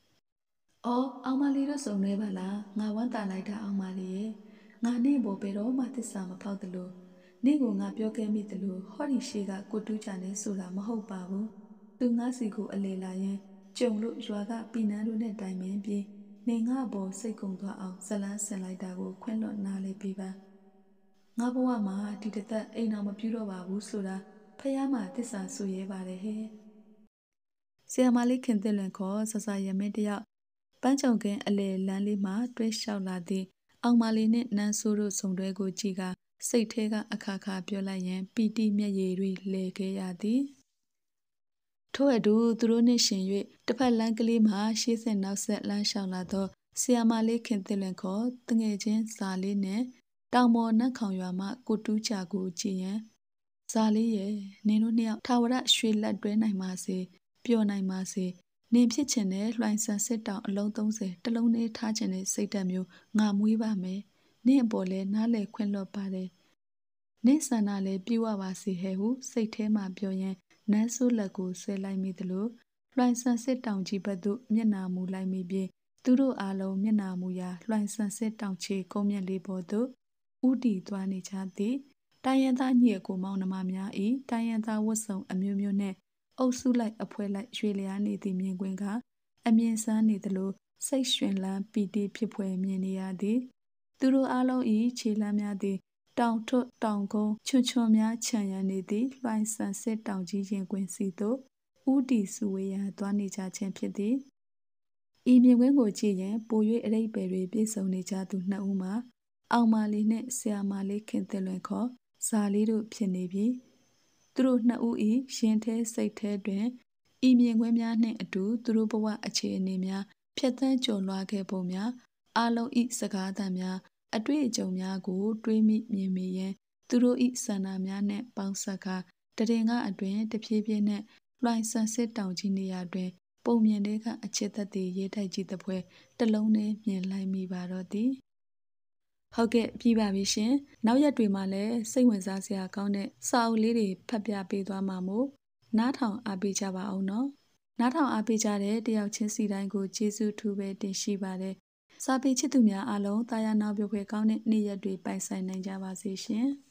။အော်အောင်မလေးတို့စုံလဲပါလားငါဝမ်းတာလိုက်တာအောင်မလေးရဲ့ငါနေ့ပေါ်ဘယ်တော့မှသစ္စာမဖောက်သလိုနေ့ကငါပြောခဲ့မိသလိုဟောဒီရှိကကိုတူးကြနေဆိုတာမဟုတ်ပါဘူး။သူငါစီကိုအလေလာရင်ကြုံလို့ရွာကပြည်နန်းတို့နဲ့တိုင်ပင်ပြီးနေငါပေါ်စိတ်ကုံသွားအောင်ဇလန်းဆင်လိုက်တာကို ခွင့်လွတ်နားလေပြီးပါငါဘဝမှာဒီတသက်အိမ်အောင်မပြုတော့ပါဘူးဆိုတာဖះမှာတစ္ဆာဆူရဲပါတယ်ဟဲ့ဆရာမလေးခင်တင်လင်ခေါ်ဆဆရမင်းတယောက်ပန်းချုံကင်းအလေလမ်းလေးမှာတွဲလျှောက်လာသည့်အောင်မလေးနဲ့နန်းဆိုးတို့ဆုံတွဲကိုကြည့်ကစိတ်ထဲကအခါခါပြောလိုက်ရင်ပီတိမျက်ရည်တွေလှည့်ခဲ့ရသည်။ထို့အတူသူတို့နှင့်ရှင်၍တစ်ဖက်လမ်းကလေးမှာရှေးဆက်နောက်ဆက်လမ်းလျှောက်လာသောဆီယာမလေးခင်သစ်လင်ခေါ်တငယ်ချင်းဇာလေးနှင့်တောင်ပေါ်နတ်ခေါင်ရွာမှကိုတူးချာကိုကြည်ရန်ဇာလေးရဲ့နင်တို့နှစ်ယောက်ထာဝရရွှေလက်တွဲနိုင်ပါစေပျော်နိုင်ပါစေနင်ဖြစ်ချင်တဲ့လွှိုင်းဆန်စစ်တောင်အလုံး30တလုံးနဲ့ထားချင်တဲ့စိတ်ဓာတ်မျိုးငါမွေးပါမယ်နင့်အပေါ်လဲနားလဲခွင့်လွတ်ပါတယ်နင့်ဆန္ဒလဲပြည့်ဝပါစေဟဲ့ဟုစိတ်ထဲမှာပြောရင်းနန်းဆိုးလက်ကိုဆွဲလိုက်မိသလိုလွှိုင်ဆန်စစ်တောင်ကြီးဘက်သို့မျက်နာမူလိုက်မိပြီးသူတို့အားလုံးမျက်နာမူရာလွှိုင်ဆန်စစ်တောင်ချေကုန်းမြက်လေးပေါ်သို့ဥတီသွားနေကြသည်တိုင်းရန်သားညီအကိုမောင်နှမများဤတိုင်းရန်သားဝတ်စုံအမျိုးမျိုးနဲ့အုပ်စုလိုက်အဖွဲလိုက်ရွေလျားနေသည့်မြင်ကွင်းကအမြင်ဆန်းနေသလိုစိတ်ရှင်လန်းပီတိဖြစ်ဖွယ်မြင်နေရသည် သူတို့အားလုံးဤခြေလမ်းများသည်တောင်ထွတ်တောင်ကုန်းချွတ်ချွတ်များခြံရံနေသည့်လှိုင်ဆန်စစ်တောင်ကြီးရင်ကွင်းစီသို့ဥတီစုဝေးရန်သွားနေကြခြင်းဖြစ်သည်ဤမြင်ကွင်းကိုကြည့်ရင်ပို၍အရိပ်ပယ်တွေပြည့်စုံနေကြသူနှစ်ဦးမှာအောင်မာလီနှင့်ဆရာမလေးခင်သင်လွင်ခေါ်ဇာလေးတို့ဖြစ်နေပြီးသူတို့နှစ်ဦးဤရင်ထဲစိတ်ထဲတွင်ဤမြင်ကွင်းများနှင့်အတူသူတို့ဘဝအခြေအနေများဖြတ်သန်းကြုံလွှားခဲ့ပုံများအလုံးဤစကားသံများအတွေ့အကြုံများကို တွေးမိမြင်မိရန်သူတို့၏ဆန္ဒများနှင့်ပေါင်းစပ်ကာတရင်ကအတွင်တဖြည်းဖြည်းနှင့်လွှိုင်းဆန်စစ်တောင်ကြီးနေရာတွင်ပုံမြင်တဲ့က အချစ်သက်သည့်ရေးထိုက်ကြီးသပွဲတလုံးနှင်းမြင်လိုက်မိပါတော့သည်ဟုတ်ကဲ့ပြီးပါပြီရှင်နောက်ရက်တွေမှာလည်းစိတ်ဝင်စားစရာကောင်းတဲ့စာအုပ်လေးတွေဖတ်ပြပေးသွားမှာမို့နားထောင်အားပေးကြပါအောင်နော်နားထောင်အားပေးကြတဲ့တယောက်ချင်းစီတိုင်းကိုကျေးဇူးထူးပဲတင်ရှိပါတယ်စာပေချစ်သူများအားလုံးတာယာနာပြုဖွယ်ကောင်းတဲ့နေ့ရက်တွေပိုင်ဆိုင်နိုင်ကြပါစေရှင်။